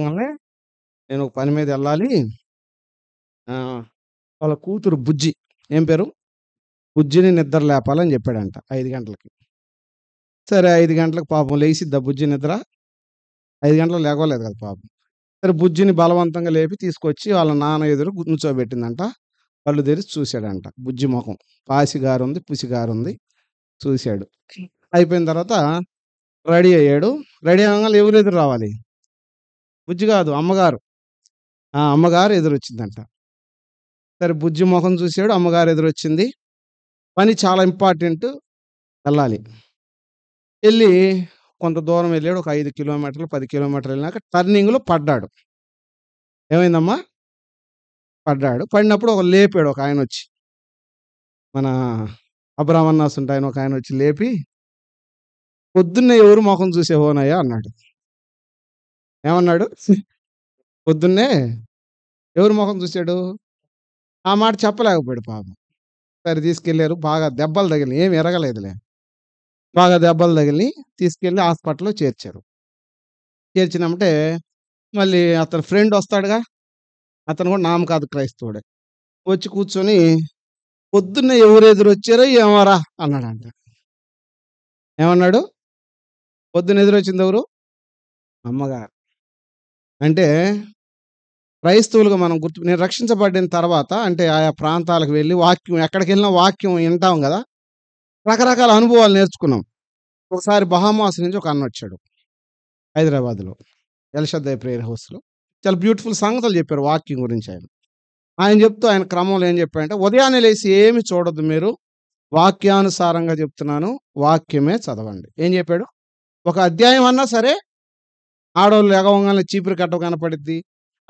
వల్లే నేను ఒక పని మీద వెళ్ళాలి వాళ్ళ కూతురు బుజ్జి ఏం పేరు బుజ్జిని నిద్ర లేపాలని చెప్పాడంట ఐదు గంటలకి సరే ఐదు గంటలకు పాపం లేచిద్ద బుజ్జి నిద్ర ఐదు గంటలకు లేకోలేదు కదా పాపం సరే బుజ్జిని బలవంతంగా లేపి తీసుకొచ్చి వాళ్ళ నాన్న ఎదురు గుర్తుంచోబెట్టిందంట వాళ్ళు తెరిచి చూశాడంట బుజ్జి ముఖం పాసిగారు ఉంది పుసిగారు ఉంది చూశాడు అయిపోయిన తర్వాత రెడీ అయ్యాడు రెడీ అవ్వగానే ఎవరు ఎదురు రావాలి బుజ్జి కాదు అమ్మగారు అమ్మగారు ఎదురొచ్చిందంట సరే బుజ్జి మొహం చూసాడు అమ్మగారు ఎదురొచ్చింది పని చాలా ఇంపార్టెంట్ వెళ్ళాలి వెళ్ళి కొంత దూరం వెళ్ళాడు ఒక ఐదు కిలోమీటర్లు పది కిలోమీటర్లు వెళ్ళినాక టర్నింగ్లో పడ్డాడు ఏమైందమ్మా పడ్డాడు పడినప్పుడు ఒక లేపాడు ఒక ఆయన వచ్చి మన అబ్రామన్నాస్ ఉంటాయని ఒక ఆయన వచ్చి లేపి పొద్దున్నే ఎవరు మొఖం చూసే హోనయ్యా అన్నాడు ఏమన్నాడు? పొద్దున్నే ఎవరి ముఖం చూసాడు? ఆ మాట చెప్పలేకపోయాడు పాపం. సరే తీసుకెళ్ళారు బాగా దెబ్బలు తగిలి ఏమి ఇరగలేదులే. బాగా దెబ్బలు తగిలి తీసుకెళ్ళి హాస్పిటల్‌లో చేర్చారు. చేర్చినామంటే మళ్ళీ అతని ఫ్రెండ్ వస్తాడుగా. అతను కూడా నామ కాదు క్రైస్తవుడే. వచ్చి కూర్చొని "పొద్దున్నే ఎవరెదురొచ్చారో అన్నాడు అంట ఏమన్నాడు? పొద్దున్న వచ్చింది ఎవరు అమ్మగారు. అంటే క్రైస్తవులుగా మనం గుర్తు నేను రక్షించబడిన తర్వాత అంటే ఆయా ప్రాంతాలకు వెళ్ళి వాక్యం ఎక్కడికి వెళ్ళినా వాక్యం వింటాం కదా రకరకాల అనుభవాలు నేర్చుకున్నాం ఒకసారి బహామాస్ నుంచి ఒక అన్న వచ్చాడు హైదరాబాద్లో ఎల్షద్దాయ్ ప్రేయర్ హౌస్లో చాలా బ్యూటిఫుల్ సంగతులు చెప్పారు వాక్యం గురించి ఆయన ఆయన చెప్తూ ఆయన క్రమంలో ఏం చెప్పారంటే ఉదయాన్నే లేచి ఏమి చూడద్దు మీరు వాక్యానుసారంగా చెప్తున్నాను వాక్యమే చదవండి ఏం చెప్పాడు ఒక అధ్యాయం అన్నా సరే ఆడవాళ్ళు ఎగవంగానే చీపురు కట్ట కనపడిద్ది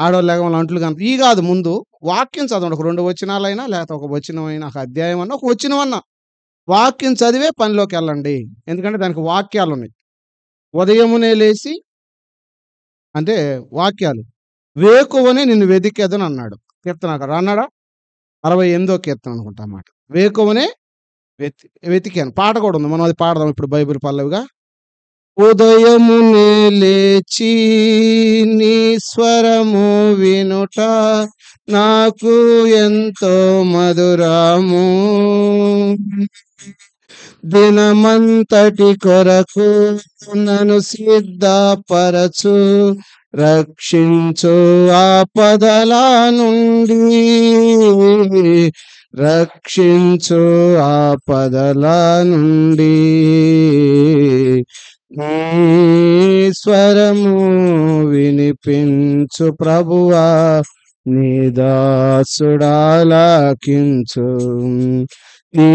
ఆడవాళ్ళు లెగవంగా అంట్లు కనపడి ఈ కాదు ముందు వాక్యం చదవండి ఒక రెండు వచ్చినాలైనా లేకపోతే ఒక అయినా ఒక అధ్యాయం అన్నా ఒక అన్నా వాక్యం చదివే పనిలోకి వెళ్ళండి ఎందుకంటే దానికి వాక్యాలు ఉన్నాయి ఉదయమునే లేచి అంటే వాక్యాలు వేకువనే నిన్ను వెదికేదని అన్నాడు అక్కడ అన్నాడా అరవై ఎనిమిదో కీర్తన అనుకుంటా అన్నమాట వేకువనే వెతి వెతికాను పాట కూడా ఉంది మనం అది పాడదాం ఇప్పుడు బైబిల్ పల్లవిగా ఉదయమునే లేచి నీ స్వరము వినుట నాకు ఎంతో మధురాము దినమంతటి కొరకు నన్ను సిద్ధపరచు రక్షించు పదలా నుండి రక్షించు పదలా నుండి స్వరము వినిపించు ప్రభువా నిదాసుడాలకించు నీ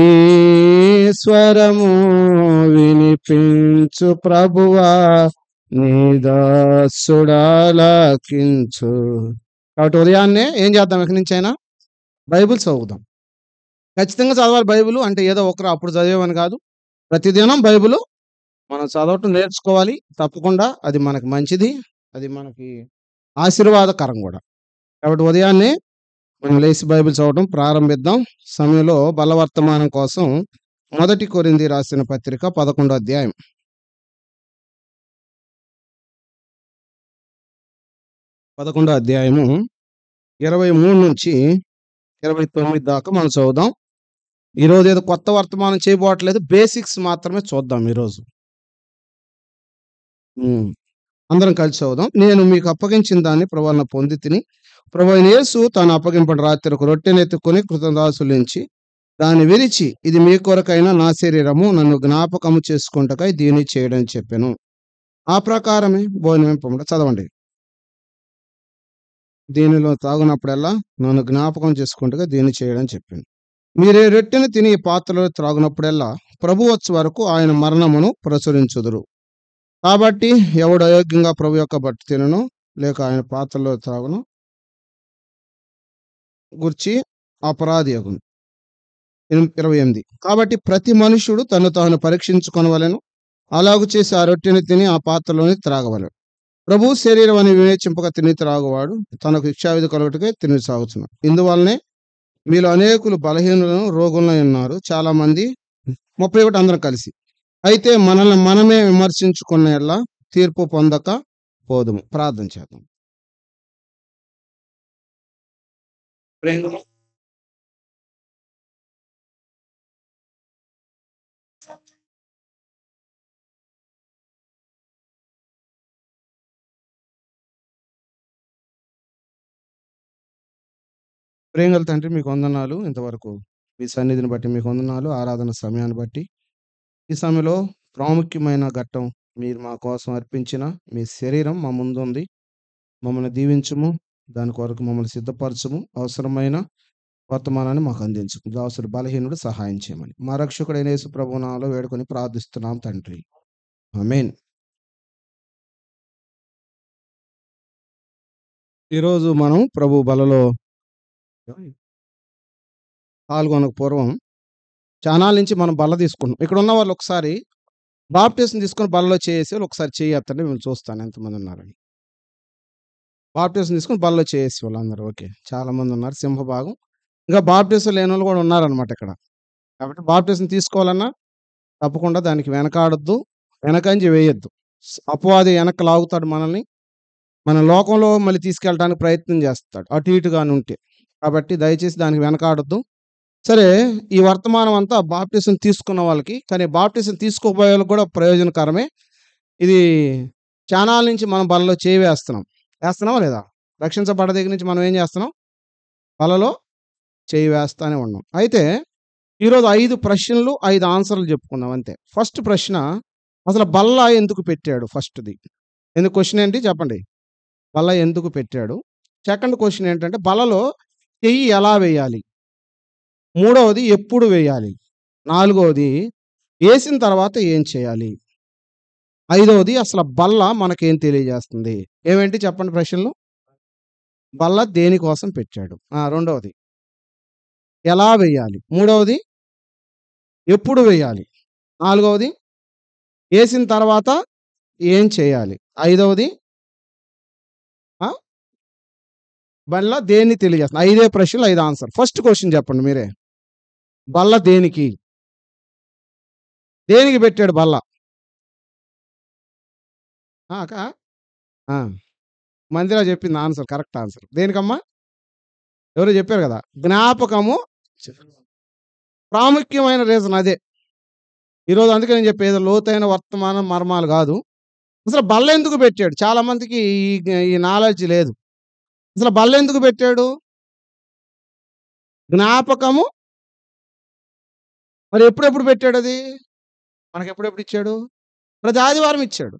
స్వరము వినిపించు ప్రభువా నిదాసుడాలకించు కాబట్టి ఉదయాన్నే ఏం చేద్దాం ఇక్కడి నుంచి అయినా బైబిల్ చదువుదాం ఖచ్చితంగా చదవాలి బైబిల్ అంటే ఏదో ఒకరు అప్పుడు చదివేవని కాదు ప్రతిదినం బైబులు మనం చదవటం నేర్చుకోవాలి తప్పకుండా అది మనకి మంచిది అది మనకి ఆశీర్వాదకరం కూడా కాబట్టి ఉదయాన్నే మనం లేసి బైబిల్ చదవడం ప్రారంభిద్దాం సమయంలో బలవర్తమానం కోసం మొదటి కొరింది రాసిన పత్రిక పదకొండో అధ్యాయం పదకొండో అధ్యాయము ఇరవై మూడు నుంచి ఇరవై తొమ్మిది దాకా మనం చదువుదాం ఈరోజు ఏదో కొత్త వర్తమానం చేయబోవట్లేదు బేసిక్స్ మాత్రమే చూద్దాం ఈరోజు అందరం కలిసి అవుదాం నేను మీకు అప్పగించిన దాన్ని ప్రభువైన పొంది తిని ప్రభువైన యేసు తాను అప్పగింపడి రాత్రి ఒక ఎత్తుకొని కృతజ్ఞతాసులించి దాన్ని విరిచి ఇది మీ కొరకైన నా శరీరము నన్ను జ్ఞాపకము చేసుకుంటకై దీని చేయడం చెప్పాను ఆ ప్రకారమే భోజనం పొమ్మట చదవండి దీనిలో తాగునప్పుడల్లా నన్ను జ్ఞాపకం చేసుకుంటగా దీన్ని చేయడం చెప్పింది మీరే రొట్టెను తిని పాత్రలో త్రాగునప్పుడల్లా వచ్చే వరకు ఆయన మరణమును ప్రచురించుదురు కాబట్టి ఎవడు అయోగ్యంగా ప్రభు యొక్క బట్టి తినను లేక ఆయన పాత్రలో త్రాగును గుర్చి అపరాధి అగును ఇరవై ఎనిమిది కాబట్టి ప్రతి మనుషుడు తను తాను పరీక్షించుకొనవలను అలాగు చేసి ఆ రొట్టెని తిని ఆ పాత్రలోని త్రాగవలను ప్రభు శరీరం అని వివేచింపక తిని త్రాగువాడు తనకు ఇచ్చావిధి కలుగుటకే తిని సాగుతున్నాడు ఇందువల్లనే మీరు అనేకులు బలహీనులను రోగులను ఉన్నారు చాలామంది ముప్పై ఒకటి అందరం కలిసి అయితే మనల్ని మనమే విమర్శించుకునేలా తీర్పు పొందక పోదుము ప్రార్థన చేద్దాం ప్రేంగల తండ్రి మీకు వందనాలు ఇంతవరకు మీ సన్నిధిని బట్టి మీకు వందనాలు ఆరాధన సమయాన్ని బట్టి ఈ సమయంలో ప్రాముఖ్యమైన ఘట్టం మీరు మా కోసం అర్పించిన మీ శరీరం మా ముందు ఉంది మమ్మల్ని దీవించము దాని కొరకు మమ్మల్ని సిద్ధపరచము అవసరమైన వర్తమానాన్ని మాకు అందించము దాసుడు బలహీనుడు సహాయం చేయమని మా రక్షకుడైన యేసు ప్రభునాలో వేడుకొని ప్రార్థిస్తున్నాం తండ్రి మెయిన్ ఈరోజు మనం ప్రభు బలలో పాల్గొనక పూర్వం చాలా నుంచి మనం బల్ల తీసుకుంటాం ఇక్కడ ఉన్న వాళ్ళు ఒకసారి బాప్టిజం తీసుకుని బల్లలో చేసి వాళ్ళు ఒకసారి చేయొద్దండి మేము చూస్తాను ఎంతమంది ఉన్నారని బాప్టిజం తీసుకుని బల్లలో చేసి వాళ్ళు ఓకే చాలామంది ఉన్నారు సింహభాగం ఇంకా బాప్టిజం లేని వాళ్ళు కూడా ఉన్నారనమాట ఇక్కడ కాబట్టి బాప్టిజం తీసుకోవాలన్నా తప్పకుండా దానికి వెనకాడద్దు వెనకంజి వేయొద్దు అపవాది వెనక్కి లాగుతాడు మనల్ని మన లోకంలో మళ్ళీ తీసుకెళ్ళడానికి ప్రయత్నం చేస్తాడు అటు ఇటుగాని ఉంటే కాబట్టి దయచేసి దానికి వెనకాడద్దు సరే ఈ వర్తమానం అంతా బాప్టిజం తీసుకున్న వాళ్ళకి కానీ బాప్టిజం తీసుకోబోయే వాళ్ళకి కూడా ప్రయోజనకరమే ఇది చానాల నుంచి మనం బలలో చేయి వేస్తున్నాం వేస్తున్నావా లేదా రక్షించబడ దగ్గర నుంచి మనం ఏం చేస్తున్నాం బలలో చేయి వేస్తానే ఉన్నాం అయితే ఈరోజు ఐదు ప్రశ్నలు ఐదు ఆన్సర్లు చెప్పుకున్నాం అంతే ఫస్ట్ ప్రశ్న అసలు బల్ల ఎందుకు పెట్టాడు ఫస్ట్ది ఎందుకు క్వశ్చన్ ఏంటి చెప్పండి బల్ల ఎందుకు పెట్టాడు సెకండ్ క్వశ్చన్ ఏంటంటే బలలో చెయ్యి ఎలా వేయాలి మూడవది ఎప్పుడు వేయాలి నాలుగవది వేసిన తర్వాత ఏం చేయాలి ఐదవది అసలు బల్ల మనకేం తెలియజేస్తుంది ఏమేంటి చెప్పండి ప్రశ్నలు బల్ల దేనికోసం పెట్టాడు రెండవది ఎలా వేయాలి మూడవది ఎప్పుడు వేయాలి నాలుగవది వేసిన తర్వాత ఏం చేయాలి ఐదవది బల్ల దేన్ని తెలియజేస్తుంది ఐదే ప్రశ్నలు ఐదు ఆన్సర్ ఫస్ట్ క్వశ్చన్ చెప్పండి మీరే బల్ల దేనికి దేనికి పెట్టాడు బల్ల మందిరా చెప్పింది ఆన్సర్ కరెక్ట్ ఆన్సర్ దేనికమ్మా ఎవరో చెప్పారు కదా జ్ఞాపకము ప్రాముఖ్యమైన రీజన్ అదే ఈరోజు అందుకే నేను చెప్పేది లోతైన వర్తమానం మర్మాలు కాదు అసలు బల్ల ఎందుకు పెట్టాడు చాలా ఈ ఈ నాలెడ్జ్ లేదు అసలు బల్ల ఎందుకు పెట్టాడు జ్ఞాపకము మరి ఎప్పుడెప్పుడు పెట్టాడు అది మనకు ఎప్పుడెప్పుడు ఇచ్చాడు ప్రతి ఆదివారం ఇచ్చాడు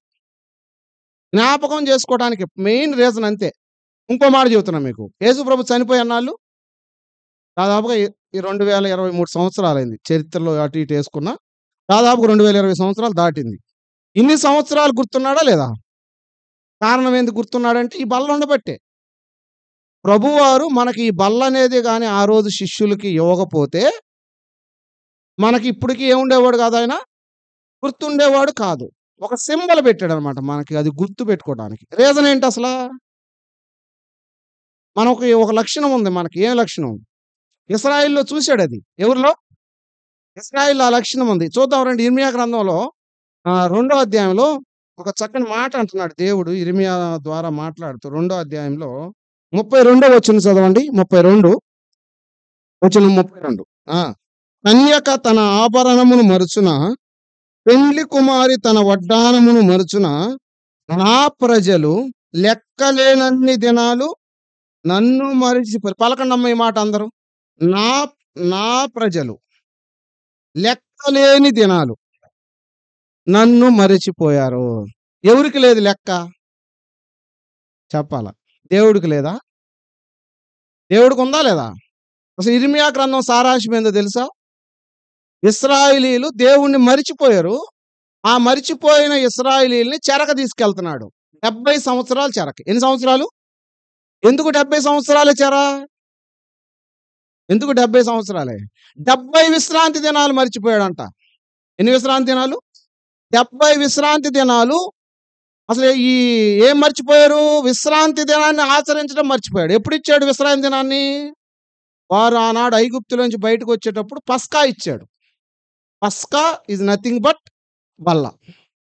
జ్ఞాపకం చేసుకోవడానికి మెయిన్ రీజన్ అంతే ఇంకో మాట చెబుతున్నా మీకు ప్రభు చనిపోయి అన్నాళ్ళు దాదాపుగా ఈ రెండు వేల ఇరవై మూడు సంవత్సరాలైంది చరిత్రలో అటు ఇటు వేసుకున్న దాదాపు రెండు వేల ఇరవై సంవత్సరాలు దాటింది ఇన్ని సంవత్సరాలు గుర్తున్నాడా లేదా కారణం ఏంది గుర్తున్నాడంటే ఈ బల్ల ఉండబట్టే ప్రభువారు మనకి ఈ బల్ల అనేది కానీ ఆ రోజు శిష్యులకి ఇవ్వకపోతే మనకి ఇప్పటికీ ఏముండేవాడు కాదు ఆయన గుర్తుండేవాడు కాదు ఒక సింబల్ పెట్టాడు అనమాట మనకి అది గుర్తు పెట్టుకోవడానికి రీజన్ ఏంటి అసలు మనకి ఒక లక్షణం ఉంది మనకి ఏం లక్షణం ఇస్రాయిల్లో చూశాడు అది ఎవరిలో ఇస్రాయిల్ ఆ లక్షణం ఉంది చూద్దాం రండి ఇర్మియా గ్రంథంలో రెండో అధ్యాయంలో ఒక చక్కని మాట అంటున్నాడు దేవుడు ఇర్మియా ద్వారా మాట్లాడుతూ రెండో అధ్యాయంలో ముప్పై రెండో వచ్చిన చదవండి ముప్పై రెండు వచ్చిన ముప్పై రెండు కన్యక తన ఆభరణమును మరుచున పెండ్లి కుమారి తన వడ్డానమును మరుచున నా ప్రజలు లెక్కలేనన్ని దినాలు నన్ను మరిచి పలకండమ్మ ఈ మాట అందరూ నా నా ప్రజలు లెక్కలేని దినాలు నన్ను మరిచిపోయారు ఎవరికి లేదు లెక్క చెప్పాల దేవుడికి లేదా దేవుడికి ఉందా లేదా అసలు ఇరిమియా గ్రంథం సారాంశం ఏందో తెలుసా ఇస్రాయిలీలు దేవుణ్ణి మరిచిపోయారు ఆ మరిచిపోయిన ఇస్రాయిలీల్ని చెరక తీసుకెళ్తున్నాడు డెబ్బై సంవత్సరాలు చెరక ఎన్ని సంవత్సరాలు ఎందుకు డెబ్బై సంవత్సరాలు చెర ఎందుకు డెబ్బై సంవత్సరాలే డెబ్బై విశ్రాంతి దినాలు మరిచిపోయాడంట ఎన్ని విశ్రాంతి దినాలు డెబ్బై విశ్రాంతి దినాలు అసలు ఈ ఏం మర్చిపోయారు విశ్రాంతి దినాన్ని ఆచరించడం మర్చిపోయాడు ఎప్పుడు ఇచ్చాడు విశ్రాంతి దినాన్ని వారు ఆనాడు నుంచి బయటకు వచ్చేటప్పుడు పస్కా ఇచ్చాడు పస్కా ఈజ్ నథింగ్ బట్ వల్ల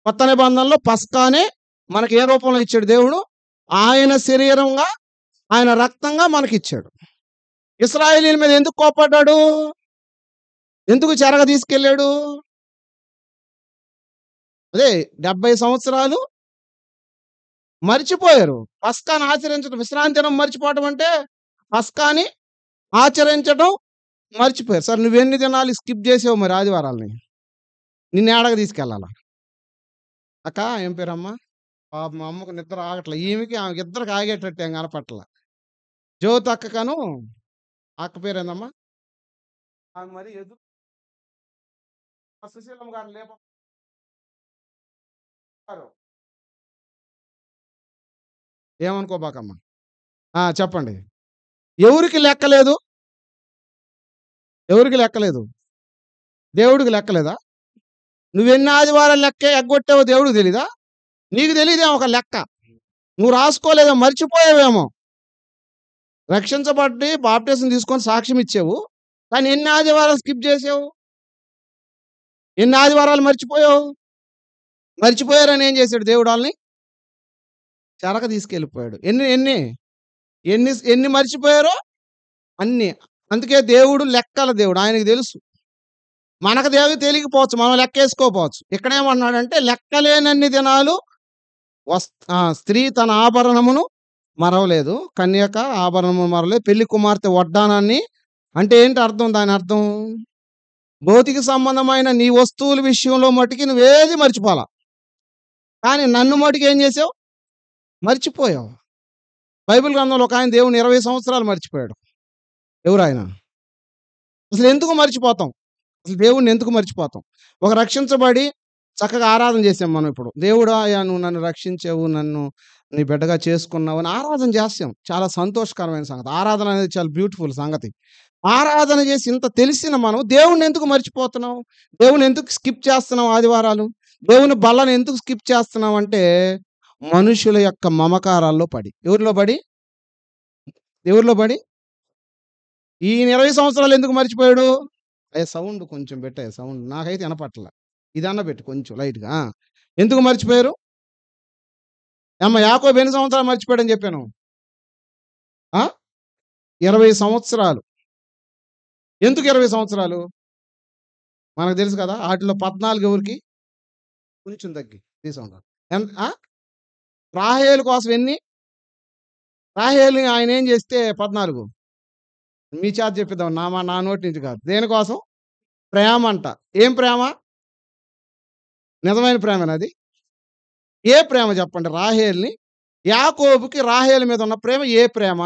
కొత్త నిబంధనలో పస్కానే మనకి ఏ రూపంలో ఇచ్చాడు దేవుడు ఆయన శరీరంగా ఆయన రక్తంగా మనకిచ్చాడు ఇస్రాయలీల మీద ఎందుకు కోపడ్డాడు ఎందుకు చెరగ తీసుకెళ్ళాడు అదే డెబ్బై సంవత్సరాలు మర్చిపోయారు పస్కాని ఆచరించడం విశ్రాంతి మర్చిపోవడం మర్చిపోవటం అంటే పస్కాని ఆచరించడం మర్చిపోయారు సార్ నువ్వెన్ని దినాలు స్కిప్ చేసావు మరి ఆదివారాలని నిన్న ఏడగ తీసుకెళ్ళాలా అక్క ఏం పేరమ్మా పాప మా అమ్మకు నిద్ర ఆగట్లే ఈమెకి ఆమెకి ఇద్దరికి ఆగేటట్టు ఏం కనపట్ల జ్యోతి అక్కకను అక్క పేరు ఏందమ్మా ఆమె మరి ఎదురు సుశీలమ్మ గారు లేప ఏమనుకోబాకమ్మా చెప్పండి ఎవరికి లెక్కలేదు ఎవరికి లెక్కలేదు దేవుడికి లెక్కలేదా నువ్వెన్ని ఆదివారాలు లెక్క ఎగ్గొట్టేవో దేవుడికి తెలీదా నీకు తెలియదేమో ఒక లెక్క నువ్వు రాసుకోలేదో మర్చిపోయావేమో రక్షించబడి బాప్టేషన్ తీసుకొని సాక్ష్యం ఇచ్చావు కానీ ఎన్ని ఆదివారాలు స్కిప్ చేసావు ఎన్ని ఆదివారాలు మర్చిపోయావు మర్చిపోయారని ఏం చేశాడు దేవుడు వాళ్ళని చెరక తీసుకెళ్ళిపోయాడు ఎన్ని ఎన్ని ఎన్ని ఎన్ని మర్చిపోయారో అన్ని అందుకే దేవుడు లెక్కల దేవుడు ఆయనకు తెలుసు మనకు దేవి తెలియకపోవచ్చు మనం లెక్కేసుకోపోవచ్చు ఇక్కడేమన్నాడంటే లెక్కలేనన్ని దినాలు స్త్రీ తన ఆభరణమును మరవలేదు కన్యక ఆభరణమును మరవలేదు పెళ్లి కుమార్తె వడ్డానాన్ని అంటే ఏంటి అర్థం దాని అర్థం భౌతిక సంబంధమైన నీ వస్తువుల విషయంలో మటుకి నువ్వేది మర్చిపోలా కానీ నన్ను మటుకు ఏం చేసావు మర్చిపోయావు బైబిల్ గ్రంథంలో ఒక ఆయన దేవుని ఇరవై సంవత్సరాలు మర్చిపోయాడు ఎవరు ఆయన అసలు ఎందుకు మర్చిపోతాం అసలు దేవుడిని ఎందుకు మర్చిపోతాం ఒక రక్షించబడి చక్కగా ఆరాధన చేసాం మనం ఇప్పుడు దేవుడు నువ్వు నన్ను రక్షించావు నన్ను నీ బిడ్డగా చేసుకున్నావు అని ఆరాధన చేస్తాం చాలా సంతోషకరమైన సంగతి ఆరాధన అనేది చాలా బ్యూటిఫుల్ సంగతి ఆరాధన చేసి ఇంత తెలిసిన మనం దేవుణ్ణి ఎందుకు మర్చిపోతున్నాం దేవుని ఎందుకు స్కిప్ చేస్తున్నాం ఆదివారాలు దేవుని బల్లను ఎందుకు స్కిప్ చేస్తున్నాం అంటే మనుషుల యొక్క మమకారాల్లో పడి ఎవరిలో పడి ఎవరిలో పడి ఈయన ఇరవై సంవత్సరాలు ఎందుకు మర్చిపోయాడు అయ్యే సౌండ్ కొంచెం పెట్టే సౌండ్ నాకైతే వినపట్ల ఇదన్న పెట్టు కొంచెం లైట్గా ఎందుకు మర్చిపోయారు అమ్మ యాకో ఎన్ని సంవత్సరాలు మర్చిపోయాడని చెప్పాను ఇరవై సంవత్సరాలు ఎందుకు ఇరవై సంవత్సరాలు మనకు తెలుసు కదా వాటిలో పద్నాలుగు ఎవరికి కొంచెం తగ్గి తీసుకుంటారు ఎంత రాహేలు కోసం ఎన్ని రాహేలు ఆయన ఏం చేస్తే పద్నాలుగు మీ చేత చెప్పిద్దాం నామా నా నోటి నుంచి కాదు దేనికోసం ప్రేమ అంట ఏం ప్రేమ నిజమైన అది ఏ ప్రేమ చెప్పండి రాహేల్ని యాకోబుకి రాహేల్ మీద ఉన్న ప్రేమ ఏ ప్రేమ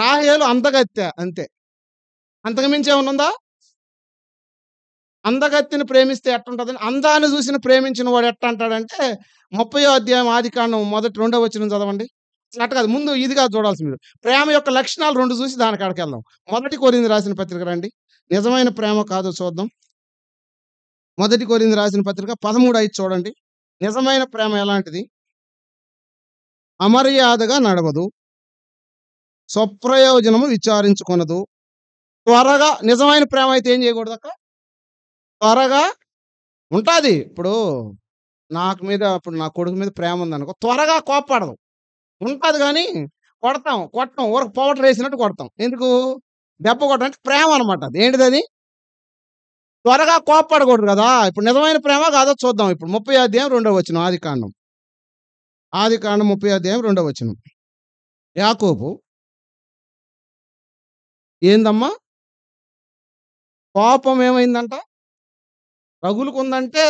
రాహేలు అందగత్తె అంతే అంతకుమించి ఏమనుందా అందగత్తిని ప్రేమిస్తే ఎట్టుంటుందని అందాన్ని చూసిన ప్రేమించిన వాడు ఎట్ట అంటాడంటే ముప్పయో అధ్యాయం ఆది కాండం మొదటి రెండో వచ్చిన చదవండి అట్లా కాదు ముందు ఇదిగా చూడాల్సి మీరు ప్రేమ యొక్క లక్షణాలు రెండు చూసి దాని కాడికి వెళ్దాం మొదటి కోరింది రాసిన పత్రిక రండి నిజమైన ప్రేమ కాదు చూద్దాం మొదటి కోరింది రాసిన పత్రిక పదమూడు ఐదు చూడండి నిజమైన ప్రేమ ఎలాంటిది అమర్యాదగా నడవదు స్వప్రయోజనము విచారించుకొనదు త్వరగా నిజమైన ప్రేమ అయితే ఏం చేయకూడదు అక్క త్వరగా ఉంటుంది ఇప్పుడు నాకు మీద అప్పుడు నా కొడుకు మీద ప్రేమ ఉందనుకో త్వరగా కోప్పడదు ఉంటుంది కానీ కొడతాం కొట్టం ఊరకు పోవటం వేసినట్టు కొడతాం ఎందుకు దెబ్బ కొట్టడం అంటే ప్రేమ అనమాట అది ఏంటిది అది త్వరగా కోప్పడకూడదు కదా ఇప్పుడు నిజమైన ప్రేమ కాదో చూద్దాం ఇప్పుడు ముప్పై అధ్యాయం రెండవ వచ్చిన ఆది కాండం ఆది కాండం ముప్పై అధ్యాయం రెండవ వచ్చిన యాకోబు ఏందమ్మా కోపం ఏమైందంట రగులుకుందంటే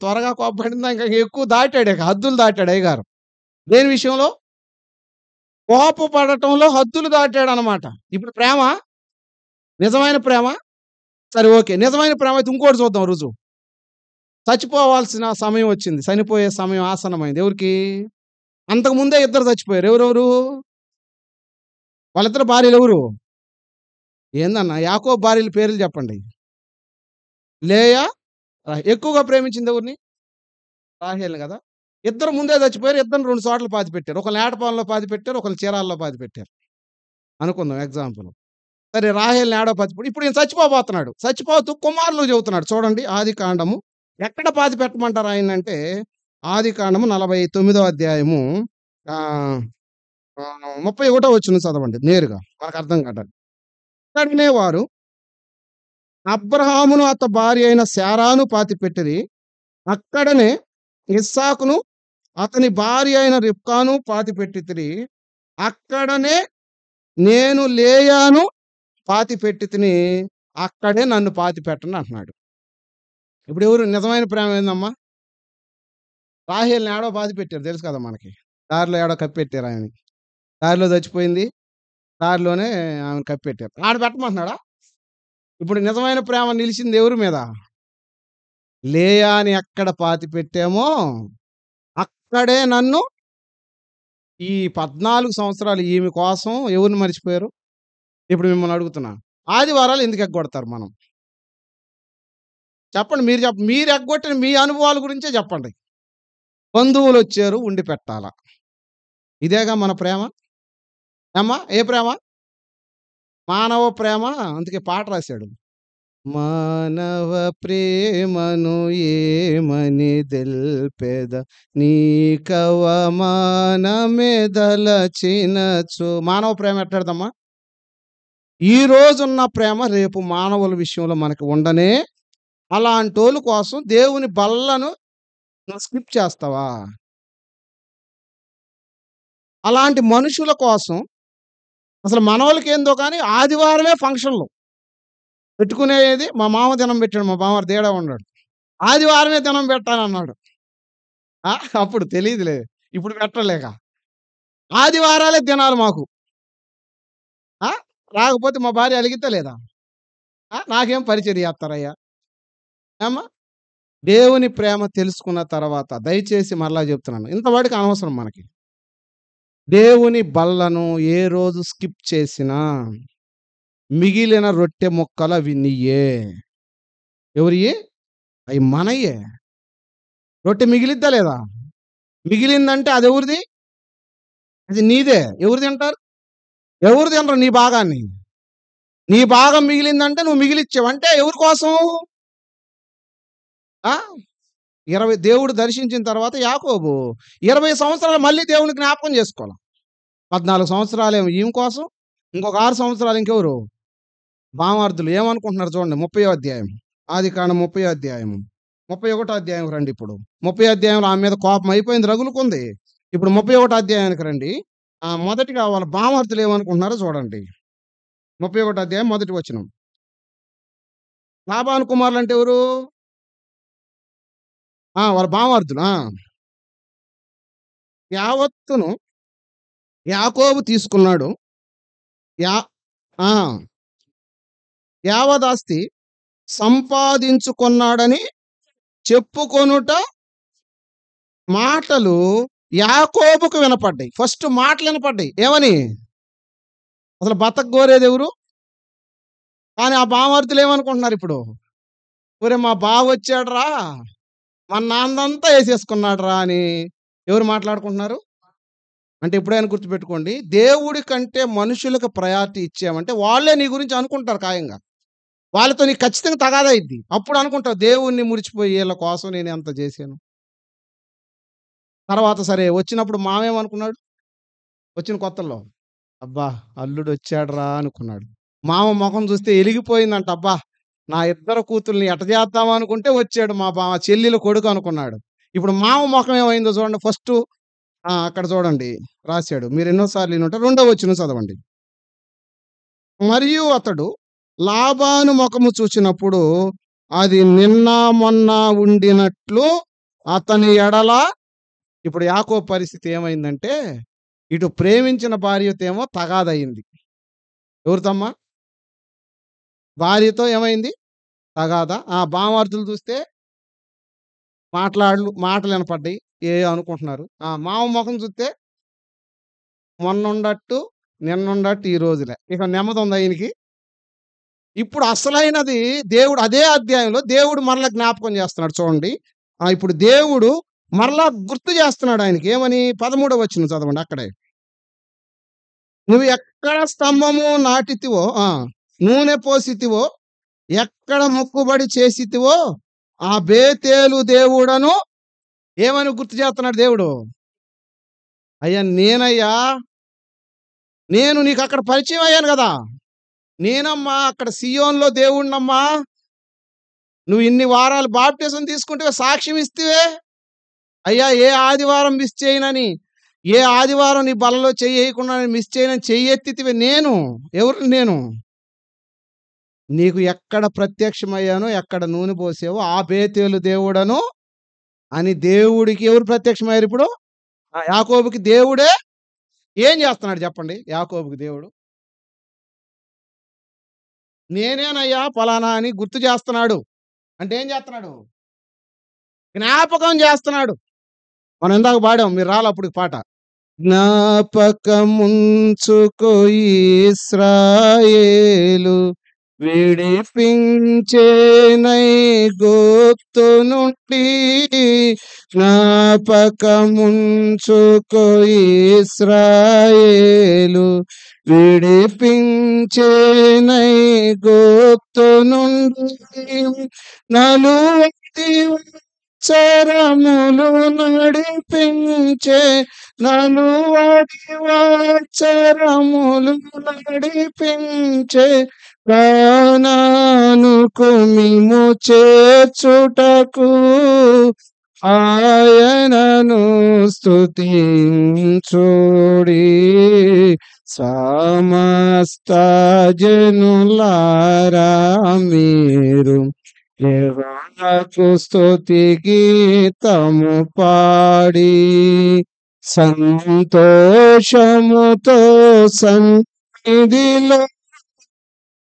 త్వరగా కోపడిందా ఇంకా ఎక్కువ దాటాడు హద్దులు దాటాడు అయ్యగారు దేని విషయంలో పడటంలో హద్దులు దాటాడు అనమాట ఇప్పుడు ప్రేమ నిజమైన ప్రేమ సరే ఓకే నిజమైన ప్రేమ అయితే ఇంకోటి చూద్దాం రుజు చచ్చిపోవాల్సిన సమయం వచ్చింది చనిపోయే సమయం ఆసనమైంది ఎవరికి అంతకుముందే ఇద్దరు చచ్చిపోయారు ఎవరెవరు వాళ్ళిద్దరు భార్యలు ఎవరు ఏందన్న యాకో భార్యల పేర్లు చెప్పండి లేయా ఎక్కువగా ప్రేమించింది ఎవరిని రాహేల్ కదా ఇద్దరు ముందే చచ్చిపోయారు ఇద్దరు రెండు చోట్ల పాతి పెట్టారు ఒకళ్ళు ఏడపాలలో పాతి పెట్టారు ఒకళ్ళు చీరాల్లో పాతి పెట్టారు అనుకుందాం ఎగ్జాంపుల్ సరే రాహేల్ నేడో పాతి ఇప్పుడు ఈయన చచ్చిపోబోతున్నాడు చచ్చిపోతూ కుమారులు చెబుతున్నాడు చూడండి ఆది కాండము ఎక్కడ పాతి పెట్టమంటారు ఆయన అంటే ఆది కాండము నలభై తొమ్మిదో అధ్యాయము ముప్పై ఒకటో వచ్చిన చదవండి నేరుగా మనకు అర్థం కాదండి అతడినే వారు అబ్రహామును అత భార్య అయిన శారాను పాతి పెట్టిరి అక్కడనే ఇస్సాకును అతని భార్య అయిన రిప్కాను పాతి పెట్టి తిని అక్కడనే నేను లేయాను పాతి పెట్టి తిని అక్కడే నన్ను పాతి పెట్టను అంటున్నాడు ఇప్పుడు ఎవరు నిజమైన ప్రేమ ఏందమ్మా రాహిల్ని ఏడో పాతి పెట్టారు తెలుసు కదా మనకి దారిలో ఏడో కప్పెట్టారు ఆయనకి దారిలో చచ్చిపోయింది దారిలోనే ఆమెను కప్పెట్టారు ఆడ పెట్టమంటున్నాడా ఇప్పుడు నిజమైన ప్రేమ నిలిచింది ఎవరి మీద లేయాని ఎక్కడ పాతి పెట్టామో అక్కడే నన్ను ఈ పద్నాలుగు సంవత్సరాలు ఈమె కోసం ఎవరిని మర్చిపోయారు ఇప్పుడు మిమ్మల్ని అడుగుతున్నా ఆదివారాలు ఎందుకు ఎగ్గొడతారు మనం చెప్పండి మీరు చెప్ప మీరు ఎగ్గొట్టిన మీ అనుభవాల గురించే చెప్పండి బంధువులు వచ్చారు ఉండి పెట్టాల ఇదేగా మన ప్రేమ అమ్మా ఏ ప్రేమ మానవ ప్రేమ అందుకే పాట రాశాడు మానవ ప్రేమను ఏమని నీ నీకవమానమే దలచినచు మానవ ప్రేమ ఎట్లాడదమ్మా ఈ రోజున్న ప్రేమ రేపు మానవుల విషయంలో మనకి ఉండనే అలాంటి వాళ్ళ కోసం దేవుని బల్లను స్కిప్ చేస్తావా అలాంటి మనుషుల కోసం అసలు మనవాళ్ళకి ఏందో కానీ ఆదివారమే ఫంక్షన్లు పెట్టుకునేది మా మామ దినం పెట్టాడు మా మామ తేడా ఉన్నాడు ఆదివారమే దినం పెట్టానన్నాడు అప్పుడు తెలియదులే ఇప్పుడు పెట్టలేక ఆదివారాలే తినాలి మాకు రాకపోతే మా భార్య అలిగితే లేదా నాకేం పరిచయం చేస్తారయ్యా ఏమ్మా దేవుని ప్రేమ తెలుసుకున్న తర్వాత దయచేసి మరలా చెప్తున్నాను ఇంతవాటికి అనవసరం మనకి దేవుని బల్లను ఏ రోజు స్కిప్ చేసినా మిగిలిన రొట్టె మొక్కలు అవి నీయే ఎవరియే అవి మనయే రొట్టె మిగిలిద్దా లేదా మిగిలిందంటే అది ఎవరిది అది నీదే ఎవరిది అంటారు ఎవరు తినరు నీ భాగాన్ని నీ భాగం మిగిలిందంటే నువ్వు మిగిలిచ్చావు అంటే ఎవరి కోసం ఇరవై దేవుడు దర్శించిన తర్వాత యాకోబు ఇరవై సంవత్సరాలు మళ్ళీ దేవుడికి జ్ఞాపకం చేసుకోవాలి పద్నాలుగు సంవత్సరాలు ఏం కోసం ఇంకొక ఆరు సంవత్సరాలు ఇంకెవరు భామార్థులు ఏమనుకుంటున్నారు చూడండి ముప్పై అధ్యాయం ఆది కాండ ముప్పై అధ్యాయం ముప్పై ఒకటో అధ్యాయం రండి ఇప్పుడు ముప్పై అధ్యాయంలో ఆమె మీద కోపం అయిపోయింది రగులుకుంది ఇప్పుడు ముప్పై ఒకటో అధ్యాయానికి రండి మొదటిగా వాళ్ళ భామార్థులు ఏమనుకుంటున్నారు చూడండి ముప్పై ఒకటో అధ్యాయం మొదటి వచ్చిన లాభాను కుమారులు అంటే ఎవరు వాళ్ళ భావార్థులు యావత్తును యాకోబు తీసుకున్నాడు యా యావదాస్తి సంపాదించుకున్నాడని చెప్పుకొనుట మాటలు యాకోబుకు వినపడ్డాయి ఫస్ట్ మాటలు వినపడ్డాయి ఏమని అసలు బతక గోరేది ఎవరు కానీ ఆ బామర్తులు ఏమనుకుంటున్నారు ఇప్పుడు ఊరే మా బావ వచ్చాడరా మా నాన్నంతా వేసేసుకున్నాడరా అని ఎవరు మాట్లాడుకుంటున్నారు అంటే ఎప్పుడైనా గుర్తుపెట్టుకోండి దేవుడి కంటే మనుషులకు ప్రయారిటీ ఇచ్చామంటే వాళ్ళే నీ గురించి అనుకుంటారు ఖాయంగా వాళ్ళతో నీకు ఖచ్చితంగా తగాదైద్ది అప్పుడు అనుకుంటావు దేవుణ్ణి మురిచిపోయి వీళ్ళ కోసం నేను ఎంత చేశాను తర్వాత సరే వచ్చినప్పుడు మామేమనుకున్నాడు వచ్చిన కొత్తలో అబ్బా అల్లుడు వచ్చాడురా అనుకున్నాడు మామ ముఖం చూస్తే ఎలిగిపోయిందంట అబ్బా నా ఇద్దరు కూతుర్ని ఎట చేద్దాం అనుకుంటే వచ్చాడు మా మా చెల్లెలు కొడుకు అనుకున్నాడు ఇప్పుడు మామ ముఖం ఏమైందో చూడండి ఫస్ట్ అక్కడ చూడండి రాశాడు మీరు ఎన్నోసార్లు ఉంటారు రెండో వచ్చిన చదవండి మరియు అతడు లాభాను ముఖము చూసినప్పుడు అది నిన్న మొన్న ఉండినట్లు అతని ఎడల ఇప్పుడు యాకో పరిస్థితి ఏమైందంటే ఇటు ప్రేమించిన ఏమో తగాదయింది ఎవరితమ్మా భార్యతో ఏమైంది తగాద ఆ బామార్తులు చూస్తే మాట్లాడు మాటలు వినపడ్డాయి ఏ అనుకుంటున్నారు ఆ మామ ముఖం చూస్తే మొన్నుండట్టు నిన్నుండట్టు ఈ రోజులే ఇక నెమ్మది ఉంది ఆయనకి ఇప్పుడు అసలైనది దేవుడు అదే అధ్యాయంలో దేవుడు మరలా జ్ఞాపకం చేస్తున్నాడు చూడండి ఇప్పుడు దేవుడు మరలా గుర్తు చేస్తున్నాడు ఆయనకి ఏమని పదమూడవ వచ్చిన చదవండి అక్కడే నువ్వు ఎక్కడ స్తంభము నాటితివో నూనె పోసితివో ఎక్కడ మొక్కుబడి చేసితివో ఆ బేతేలు దేవుడను ఏమని గుర్తు చేస్తున్నాడు దేవుడు అయ్యా నేనయ్యా నేను నీకు అక్కడ పరిచయం అయ్యాను కదా నేనమ్మా అక్కడ సియోన్లో దేవుణ్ణమ్మా నువ్వు ఇన్ని వారాలు బాప్టిజం తీసుకుంటే సాక్ష్యం ఇస్తే అయ్యా ఏ ఆదివారం మిస్ చేయనని ఏ ఆదివారం నీ బలలో చేయకుండా మిస్ చేయనని చెయ్యెత్తివే నేను ఎవరు నేను నీకు ఎక్కడ ప్రత్యక్షమయ్యానో ఎక్కడ నూనె పోసేవో ఆ బేతేలు దేవుడను అని దేవుడికి ఎవరు ప్రత్యక్షమయ్యారు ఇప్పుడు యాకోబుకి దేవుడే ఏం చేస్తున్నాడు చెప్పండి యాకోబుకి దేవుడు నేనేనయ్యా ఫలానా అని గుర్తు చేస్తున్నాడు అంటే ఏం చేస్తున్నాడు జ్ఞాపకం చేస్తున్నాడు మనం ఇందాక పాడాం మీరు రాలప్పుడు పాట జ్ఞాపకముంచుకో ఇస్రాయేలు విడిపించే నై గుప్తు నుండి జ్ఞాపకముంచుకు ఇస్రాయేలు విడిపించే నై గుప్తు నుండి నలు చరములు నడిపించే నను వాడి వాచరములు నడిపించే ప్రాణాను మిము చేర్చుటకు ఆయనను స్థుతి చూడి సమస్త జనులారా మీరు దేవాలకు స్తుతి గీతము పాడి సంతోషముతో సన్నిధిలో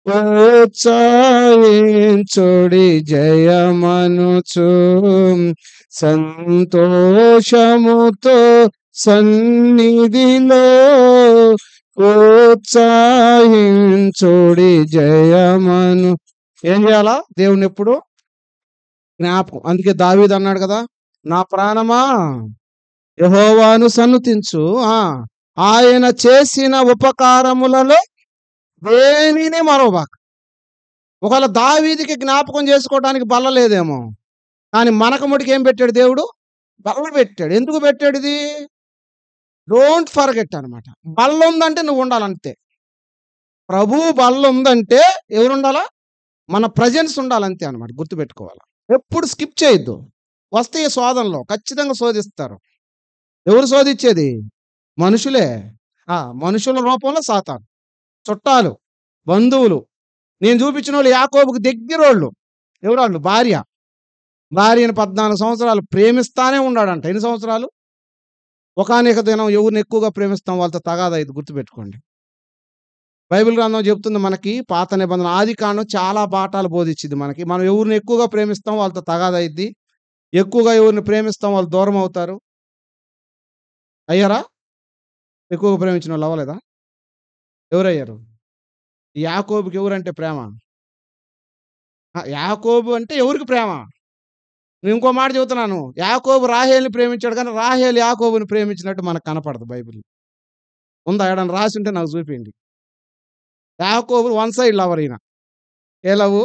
ప్రోత్సాహించుడి జయమనుచు సంతోషముతో సన్నిధిలో ప్రోత్సాహించుడి జయమను ఏం చేయాలా దేవుని ఎప్పుడు జ్ఞాపకం అందుకే దావీది అన్నాడు కదా నా ప్రాణమా యహోవాను సన్నుతించు ఆయన చేసిన ఉపకారములలో దేనిని మరోబాక ఒకవేళ దావీదికి జ్ఞాపకం చేసుకోవడానికి బల్ల లేదేమో కానీ మనకముడికి ఏం పెట్టాడు దేవుడు బల్ల పెట్టాడు ఎందుకు పెట్టాడు ఇది డోంట్ ఫర్గెట్ అనమాట బల్ల ఉందంటే నువ్వు ఉండాలంతే ప్రభు బల్ల ఉందంటే ఎవరు మన ప్రజెన్స్ ఉండాలంతే అనమాట గుర్తుపెట్టుకోవాలి ఎప్పుడు స్కిప్ చేయొద్దు వస్తే శోధనలో ఖచ్చితంగా శోధిస్తారు ఎవరు శోధించేది మనుషులే మనుషుల రూపంలో సాతాను చుట్టాలు బంధువులు నేను చూపించిన వాళ్ళు యాకోబుకు దగ్గరోళ్ళు ఎవరాళ్ళు భార్య భార్యను పద్నాలుగు సంవత్సరాలు ప్రేమిస్తానే ఉన్నాడంట ఎన్ని సంవత్సరాలు ఒకనేక దినం ఎవరిని ఎక్కువగా ప్రేమిస్తాం వాళ్ళతో తగాదా ఇది గుర్తుపెట్టుకోండి బైబిల్ గ్రంథం చెప్తుంది మనకి పాత నిబంధన ఆది కాండం చాలా పాఠాలు బోధించింది మనకి మనం ఎవరిని ఎక్కువగా ప్రేమిస్తాం వాళ్ళతో తగాదైద్ది ఎక్కువగా ఎవరిని ప్రేమిస్తాం వాళ్ళు దూరం అవుతారు అయ్యారా ఎక్కువగా ప్రేమించిన వాళ్ళు అవ్వలేదా ఎవరయ్యారు యాకోబుకి ఎవరంటే ప్రేమ యాకోబు అంటే ఎవరికి ప్రేమ నేను ఇంకో మాట చెబుతున్నాను యాకోబు రాహేల్ని ప్రేమించాడు కానీ రాహేల్ యాకోబుని ప్రేమించినట్టు మనకు కనపడదు బైబిల్ ఉందా ఏడన్నా రాసి ఉంటే నాకు చూపించండి యాకోబు వన్ సైడ్ లవర్ ఈయన ఏ లవ్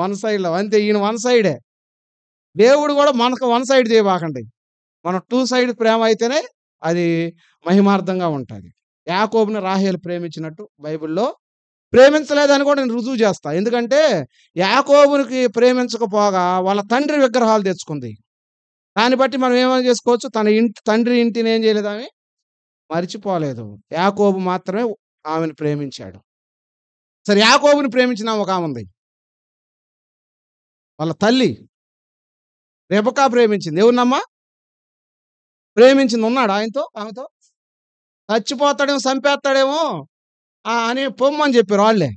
వన్ సైడ్ లవ్ అంతే ఈయన వన్ సైడే దేవుడు కూడా మనకు వన్ సైడ్ చేయబాకండి మనం టూ సైడ్ ప్రేమ అయితేనే అది మహిమార్థంగా ఉంటుంది యాకోబుని రాహేలు ప్రేమించినట్టు బైబిల్లో ప్రేమించలేదని కూడా నేను రుజువు చేస్తా ఎందుకంటే యాకోబునికి ప్రేమించకపోగా వాళ్ళ తండ్రి విగ్రహాలు తెచ్చుకుంది దాన్ని బట్టి మనం ఏమైనా చేసుకోవచ్చు తన ఇంటి తండ్రి ఇంటిని ఏం చేయలేదు మరిచిపోలేదు యాకోబు మాత్రమే ఆమెను ప్రేమించాడు సరే యాకోబుని ప్రేమించిన ఒక ఆమె ఉంది వాళ్ళ తల్లి రేపకా ప్రేమించింది ఎవరినమ్మా ప్రేమించింది ఉన్నాడు ఆయనతో ఆమెతో చచ్చిపోతాడేమో చంపేస్తాడేమో అని పొమ్మని చెప్పారు వాళ్ళే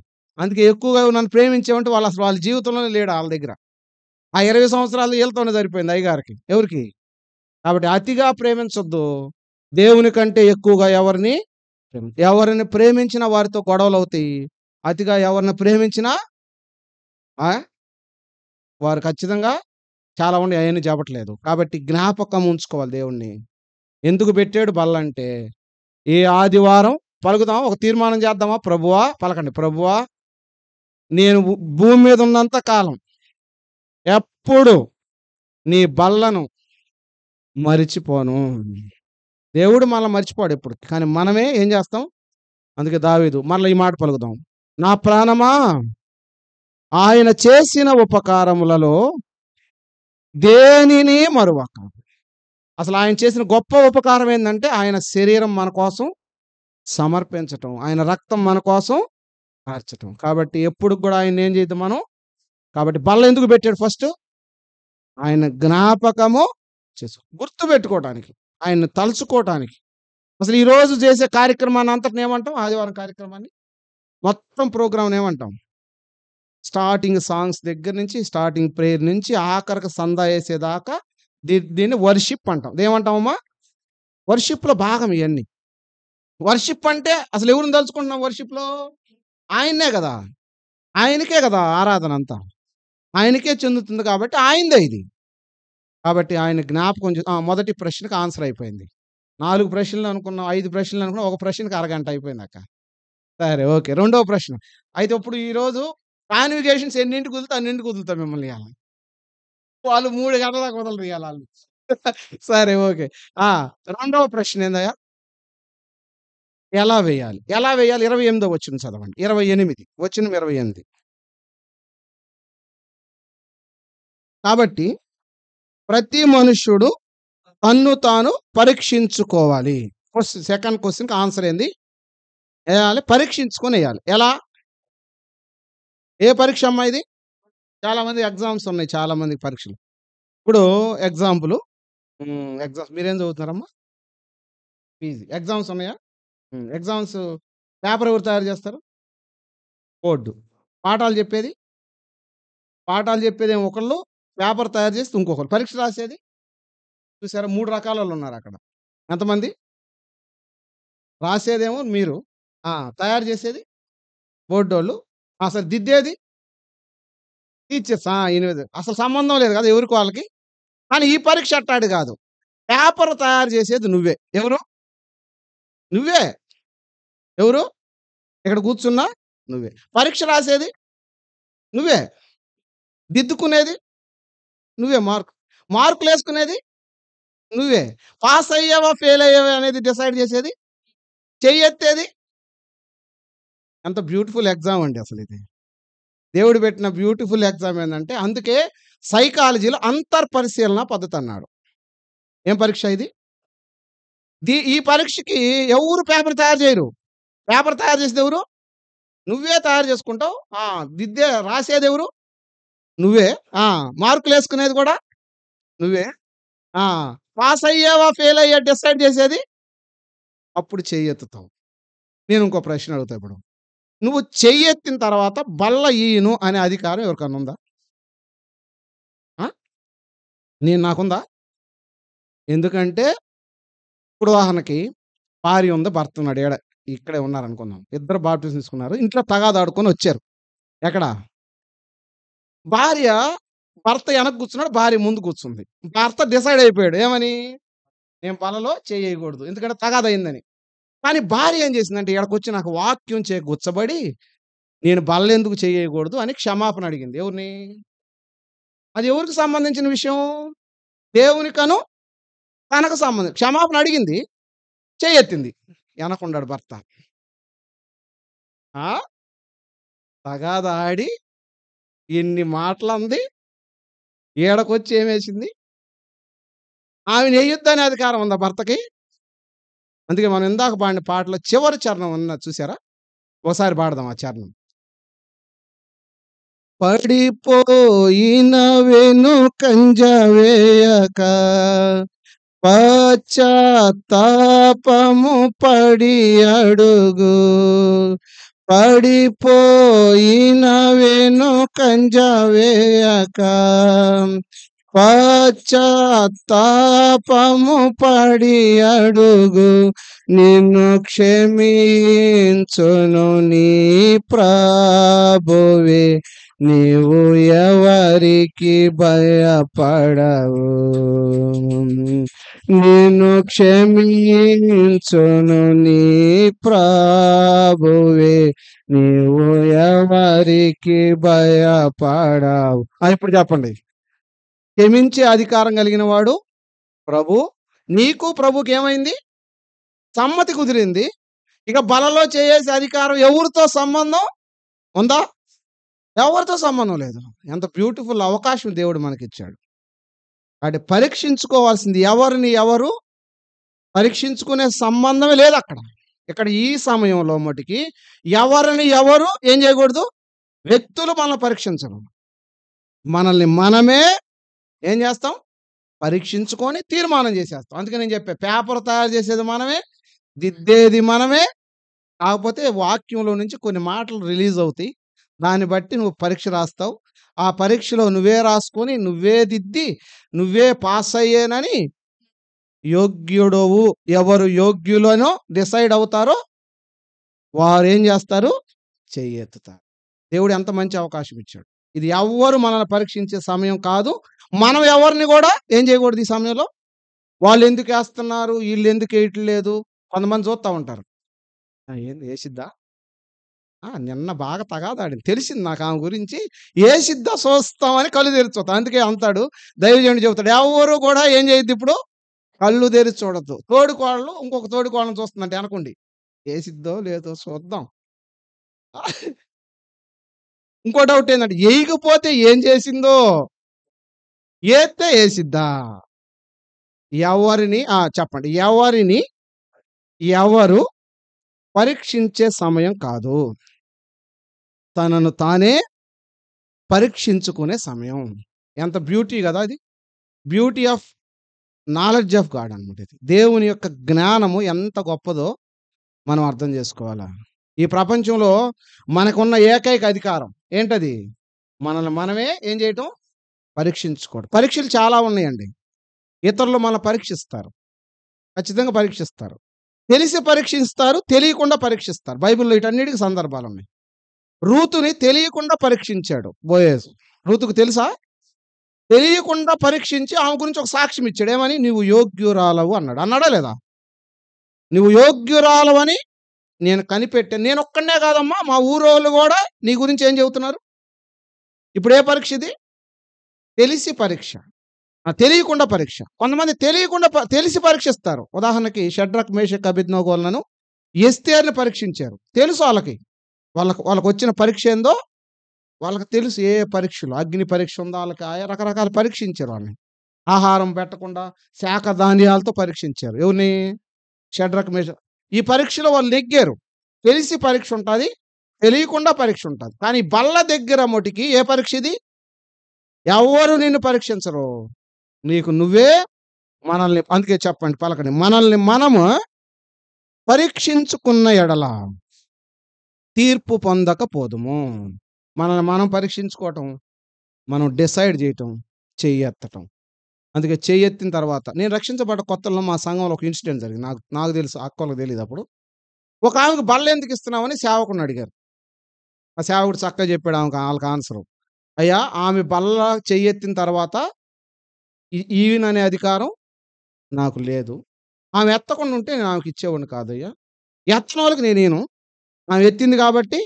అందుకే ఎక్కువగా నన్ను ప్రేమించేమంటే వాళ్ళ అసలు వాళ్ళ జీవితంలోనే లేడు వాళ్ళ దగ్గర ఆ ఇరవై సంవత్సరాలు వీళ్ళతోనే సరిపోయింది అయ్యగారికి ఎవరికి కాబట్టి అతిగా ప్రేమించొద్దు దేవుని కంటే ఎక్కువగా ఎవరిని ఎవరిని ప్రేమించిన వారితో గొడవలు అవుతాయి అతిగా ఎవరిని ప్రేమించినా వారు ఖచ్చితంగా చాలా మంది అవన్నీ చెప్పట్లేదు కాబట్టి జ్ఞాపకం ఉంచుకోవాలి దేవుణ్ణి ఎందుకు పెట్టాడు బల్లంటే ఏ ఆదివారం పలుకుదామా ఒక తీర్మానం చేద్దామా ప్రభువా పలకండి ప్రభువా నేను భూమి మీద ఉన్నంత కాలం ఎప్పుడు నీ బల్లను మరిచిపోను దేవుడు మళ్ళీ మర్చిపోడు ఎప్పుడు కానీ మనమే ఏం చేస్తాం అందుకే దావేదు మళ్ళీ ఈ మాట పలుకుదాం నా ప్రాణమా ఆయన చేసిన ఉపకారములలో దేనిని మరువక అసలు ఆయన చేసిన గొప్ప ఉపకారం ఏంటంటే ఆయన శరీరం మన కోసం సమర్పించటం ఆయన రక్తం మన కోసం కార్చటం కాబట్టి ఎప్పుడు కూడా ఆయన ఏం చేద్దాం మనం కాబట్టి బల్ల ఎందుకు పెట్టాడు ఫస్ట్ ఆయన జ్ఞాపకము చేసు గుర్తు పెట్టుకోవటానికి ఆయన తలుచుకోవటానికి అసలు ఈరోజు చేసే కార్యక్రమాన్ని అంతటిని ఏమంటాం ఆదివారం కార్యక్రమాన్ని మొత్తం ప్రోగ్రామ్ ఏమంటాం స్టార్టింగ్ సాంగ్స్ దగ్గర నుంచి స్టార్టింగ్ ప్రేయర్ నుంచి ఆఖరికి సందా వేసేదాకా దీన్ని వర్షిప్ అంటాం ఏమంటామమ్మా వర్షిప్లో భాగం ఇవన్నీ వర్షిప్ అంటే అసలు ఎవరిని తలుచుకుంటున్నాం వర్షిప్లో ఆయన్నే కదా ఆయనకే కదా ఆరాధన అంతా ఆయనకే చెందుతుంది కాబట్టి ఆయనదే ఇది కాబట్టి ఆయన జ్ఞాపకం మొదటి ప్రశ్నకు ఆన్సర్ అయిపోయింది నాలుగు ప్రశ్నలు అనుకున్నాం ఐదు ప్రశ్నలు అనుకున్నాం ఒక ప్రశ్నకి అరగంట అయిపోయింది అక్క సరే ఓకే రెండవ ప్రశ్న అయితే ఇప్పుడు ఈరోజు కాన్విగేషన్స్ ఎన్నింటికి కుదులుతా అన్నింటికి కుదులుతా మిమ్మల్ని వాళ్ళు మూడు గంటల దాకా వదలరు ఇవాళ వాళ్ళు సరే ఓకే రెండవ ప్రశ్న ఏందయ్యా ఎలా వేయాలి ఎలా వేయాలి ఇరవై ఎనిమిదో వచ్చిన చదవండి ఇరవై ఎనిమిది వచ్చిన ఇరవై ఎనిమిది కాబట్టి ప్రతి మనుష్యుడు తన్ను తాను పరీక్షించుకోవాలి సెకండ్ క్వశ్చన్కి ఆన్సర్ ఏంది వేయాలి పరీక్షించుకొని వేయాలి ఎలా ఏ పరీక్ష అమ్మా ఇది చాలామంది ఎగ్జామ్స్ ఉన్నాయి చాలామంది పరీక్షలు ఇప్పుడు ఎగ్జాంపుల్ ఎగ్జామ్స్ మీరేం చదువుతున్నారమ్మా పీజీ ఎగ్జామ్స్ ఉన్నాయా ఎగ్జామ్స్ పేపర్ ఎవరు తయారు చేస్తారు బోర్డు పాఠాలు చెప్పేది పాఠాలు చెప్పేది ఒకళ్ళు పేపర్ తయారు చేస్తే ఇంకొకరు పరీక్ష రాసేది చూసారా మూడు రకాల ఉన్నారు అక్కడ ఎంతమంది రాసేదేమో మీరు తయారు చేసేది బోర్డు వాళ్ళు అసలు దిద్దేది టీచర్స్. ఎనిమిది. అసలు సంబంధం లేదు కదా! ఎవరికి వాళ్ళకి. కానీ ఈ పరీక్ష అట్టాడు కాదు. పేపర్ తయారు చేసేది నువ్వే. ఎవరు? నువ్వే. ఎవరు? ఇక్కడ కూర్చున్నా నువ్వే. పరీక్ష రాసేది నువ్వే. దిద్దుకునేది నువ్వే మార్క్. మార్కులు వేసుకునేది నువ్వే. పాస్ అయ్యావా, ఫెయిల్ అయ్యావా అనేది డిసైడ్ చేసేది చెయ్యెత్తేది ఎంత బ్యూటిఫుల్ ఎగ్జామ్ అండి అసలు ఇది దేవుడు పెట్టిన బ్యూటిఫుల్ ఎగ్జామ్ ఏంటంటే అందుకే సైకాలజీలో అంతర్పరిశీలన పద్ధతి అన్నాడు ఏం పరీక్ష ఇది దీ ఈ పరీక్షకి ఎవరు పేపర్ తయారు చేయరు పేపర్ తయారు చేసేది ఎవరు నువ్వే తయారు చేసుకుంటావు విద్య రాసేది ఎవరు నువ్వే మార్కులు వేసుకునేది కూడా నువ్వే పాస్ అయ్యావా ఫెయిల్ అయ్యా డిసైడ్ చేసేది అప్పుడు చేయెత్తుతావు నేను ఇంకో ప్రశ్న అడుగుతా ఇప్పుడు నువ్వు చెయ్యెత్తిన తర్వాత బల్ల ఈయను అనే అధికారం ఎవరికన్నా ఉందా నేను నాకుందా ఎందుకంటే ఇప్పుడు ఉదాహరణకి భార్య ఉంది భర్త ఉన్నాడు ఏడ ఇక్కడే ఉన్నారు ఇద్దరు బాప్టిజం తీసుకున్నారు ఇంట్లో తగాదాడుకొని వచ్చారు ఎక్కడ భార్య భర్త వెనక్కి కూర్చున్నాడు భార్య ముందు కూర్చుంది భర్త డిసైడ్ అయిపోయాడు ఏమని నేను బలలో చేయకూడదు ఎందుకంటే తగాదయిందని కానీ భార్య ఏం చేసిందంటే ఇక్కడికి వచ్చి నాకు వాక్యం చే గుచ్చబడి నేను బల్లెందుకు చేయకూడదు అని క్షమాపణ అడిగింది ఎవరిని అది ఎవరికి సంబంధించిన విషయం దేవునికను తనకు సంబంధించి క్షమాపణ అడిగింది చేయెత్తింది వెనకుండాడు భర్త తగాదాడి ఎన్ని మాటలు అంది ఏడకొచ్చి ఏమేసింది ఆమెను వేయొద్దని అధికారం ఉందా భర్తకి అందుకే మనం ఇందాక పాడిన పాటలో చివరి చరణం ఉన్న చూసారా ఒకసారి పాడదాం ఆ చరణం పడిపోయిన వెను వేయక పశ్చాత్తాపము పడి అడుగు పడిపోయిన వెను వేయక పశ్చాత్తాపము పడి అడుగు నిన్ను క్షమించును నీ ప్రాభువే నీవు ఎవరికి భయపడవు నిన్ను క్షమించును నీ ప్రాభువే నీవు ఎవరికి భయపడవు ఇప్పుడు చెప్పండి క్షమించే అధికారం కలిగిన వాడు ప్రభు నీకు ప్రభుకి ఏమైంది సమ్మతి కుదిరింది ఇక బలలో చేసే అధికారం ఎవరితో సంబంధం ఉందా ఎవరితో సంబంధం లేదు ఎంత బ్యూటిఫుల్ అవకాశం దేవుడు మనకిచ్చాడు అంటే పరీక్షించుకోవాల్సింది ఎవరిని ఎవరు పరీక్షించుకునే సంబంధమే లేదు అక్కడ ఇక్కడ ఈ సమయంలో మటుకి ఎవరిని ఎవరు ఏం చేయకూడదు వ్యక్తులు మనల్ని పరీక్షించడం మనల్ని మనమే ఏం చేస్తాం పరీక్షించుకొని తీర్మానం చేసేస్తాం అందుకే నేను చెప్పే పేపర్ తయారు చేసేది మనమే దిద్దేది మనమే కాకపోతే వాక్యంలో నుంచి కొన్ని మాటలు రిలీజ్ అవుతాయి దాన్ని బట్టి నువ్వు పరీక్ష రాస్తావు ఆ పరీక్షలో నువ్వే రాసుకొని నువ్వే దిద్ది నువ్వే పాస్ అయ్యానని యోగ్యుడవు ఎవరు యోగ్యులనో డిసైడ్ అవుతారో వారు ఏం చేస్తారు చెయ్యెత్తుతారు దేవుడు ఎంత మంచి అవకాశం ఇచ్చాడు ఇది ఎవ్వరు మనల్ని పరీక్షించే సమయం కాదు మనం ఎవరిని కూడా ఏం చేయకూడదు ఈ సమయంలో వాళ్ళు ఎందుకు వేస్తున్నారు వీళ్ళు ఎందుకు వేయట్లేదు కొంతమంది చూస్తూ ఉంటారు ఏంది వేసిద్దా నిన్న బాగా తగాదాడి తెలిసింది నాకు ఆమె గురించి ఏ సిద్ధ చూస్తామని కళ్ళు తెరిచోతా అందుకే అంతాడు దైవజనుడు చెబుతాడు ఎవరు కూడా ఏం చేయొద్దు ఇప్పుడు కళ్ళు తెరిచి చూడద్దు తోడుకోళ్ళు ఇంకొక తోడుకోళ్ళని చూస్తుందంటే అనుకోండి ఏ సిద్ధో లేదో చూద్దాం ఇంకో డౌట్ ఏంటంటే వేయకపోతే ఏం చేసిందో ఏతే వేసిద్దా ఎవరిని చెప్పండి ఎవరిని ఎవరు పరీక్షించే సమయం కాదు తనను తానే పరీక్షించుకునే సమయం ఎంత బ్యూటీ కదా అది beauty of knowledge of God అనమాట ఇది దేవుని యొక్క జ్ఞానము ఎంత గొప్పదో మనం అర్థం చేసుకోవాలా ఈ ప్రపంచంలో మనకున్న ఏకైక అధికారం ఏంటది మనల్ని మనమే ఏం చేయటం పరీక్షించుకోడు పరీక్షలు చాలా ఉన్నాయండి ఇతరులు మనం పరీక్షిస్తారు ఖచ్చితంగా పరీక్షిస్తారు తెలిసి పరీక్షిస్తారు తెలియకుండా పరీక్షిస్తారు బైబిల్లో ఇటన్నిటికి సందర్భాలు ఉన్నాయి రూతుని తెలియకుండా పరీక్షించాడు బోయేసు రూతుకు తెలుసా తెలియకుండా పరీక్షించి ఆమె గురించి ఒక సాక్ష్యం ఇచ్చాడు ఏమని నువ్వు యోగ్యురాలవు అన్నాడు అన్నాడా లేదా నువ్వు యోగ్యురాలవు అని నేను కనిపెట్టాను నేను ఒక్కనే కాదమ్మా మా ఊరోళ్ళు కూడా నీ గురించి ఏం చెబుతున్నారు ఇప్పుడు ఏ పరీక్ష ఇది తెలిసి పరీక్ష తెలియకుండా పరీక్ష కొంతమంది తెలియకుండా తెలిసి పరీక్షిస్తారు ఉదాహరణకి షడ్రక్ మేషక్ అభిజ్ఞోగోలను ఎస్తేర్ని పరీక్షించారు తెలుసు వాళ్ళకి వాళ్ళకు వాళ్ళకు వచ్చిన పరీక్ష ఏందో వాళ్ళకి తెలుసు ఏ పరీక్షలు అగ్ని పరీక్ష ఉందో వాళ్ళకి ఆయా రకరకాల పరీక్షించారు వాళ్ళని ఆహారం పెట్టకుండా శాఖ ధాన్యాలతో పరీక్షించారు ఎవరిని షడ్రక్ మేష ఈ పరీక్షలో వాళ్ళు నెగ్గారు తెలిసి పరీక్ష ఉంటుంది తెలియకుండా పరీక్ష ఉంటుంది కానీ బల్ల దగ్గర మటుకి ఏ పరీక్ష ఇది ఎవరు నిన్ను పరీక్షించరు నీకు నువ్వే మనల్ని అందుకే చెప్పండి పలకని మనల్ని మనము పరీక్షించుకున్న ఎడల తీర్పు పొందకపోదుము మనల్ని మనం పరీక్షించుకోవటం మనం డిసైడ్ చేయటం చెయ్యెత్తటం అందుకే చెయ్యెత్తిన తర్వాత నేను రక్షించబడ్డ కొత్తలో మా సంఘంలో ఒక ఇన్సిడెంట్ జరిగింది నాకు నాకు తెలుసు అక్కలకు తెలియదు అప్పుడు ఒక ఆమెకు బల్ల ఎందుకు ఇస్తున్నామని సేవకుని అడిగారు ఆ సేవకుడు చక్కగా చెప్పాడు ఆమెకు వాళ్ళకి ఆన్సరు అయ్యా ఆమె బల్ల చెయ్యెత్తిన తర్వాత అనే అధికారం నాకు లేదు ఆమె ఎత్తకుండా ఉంటే నేను ఆమెకి ఇచ్చేవాడిని కాదయ్యా ఎత్తన వాళ్ళకి నేనేను ఆమె ఎత్తింది కాబట్టి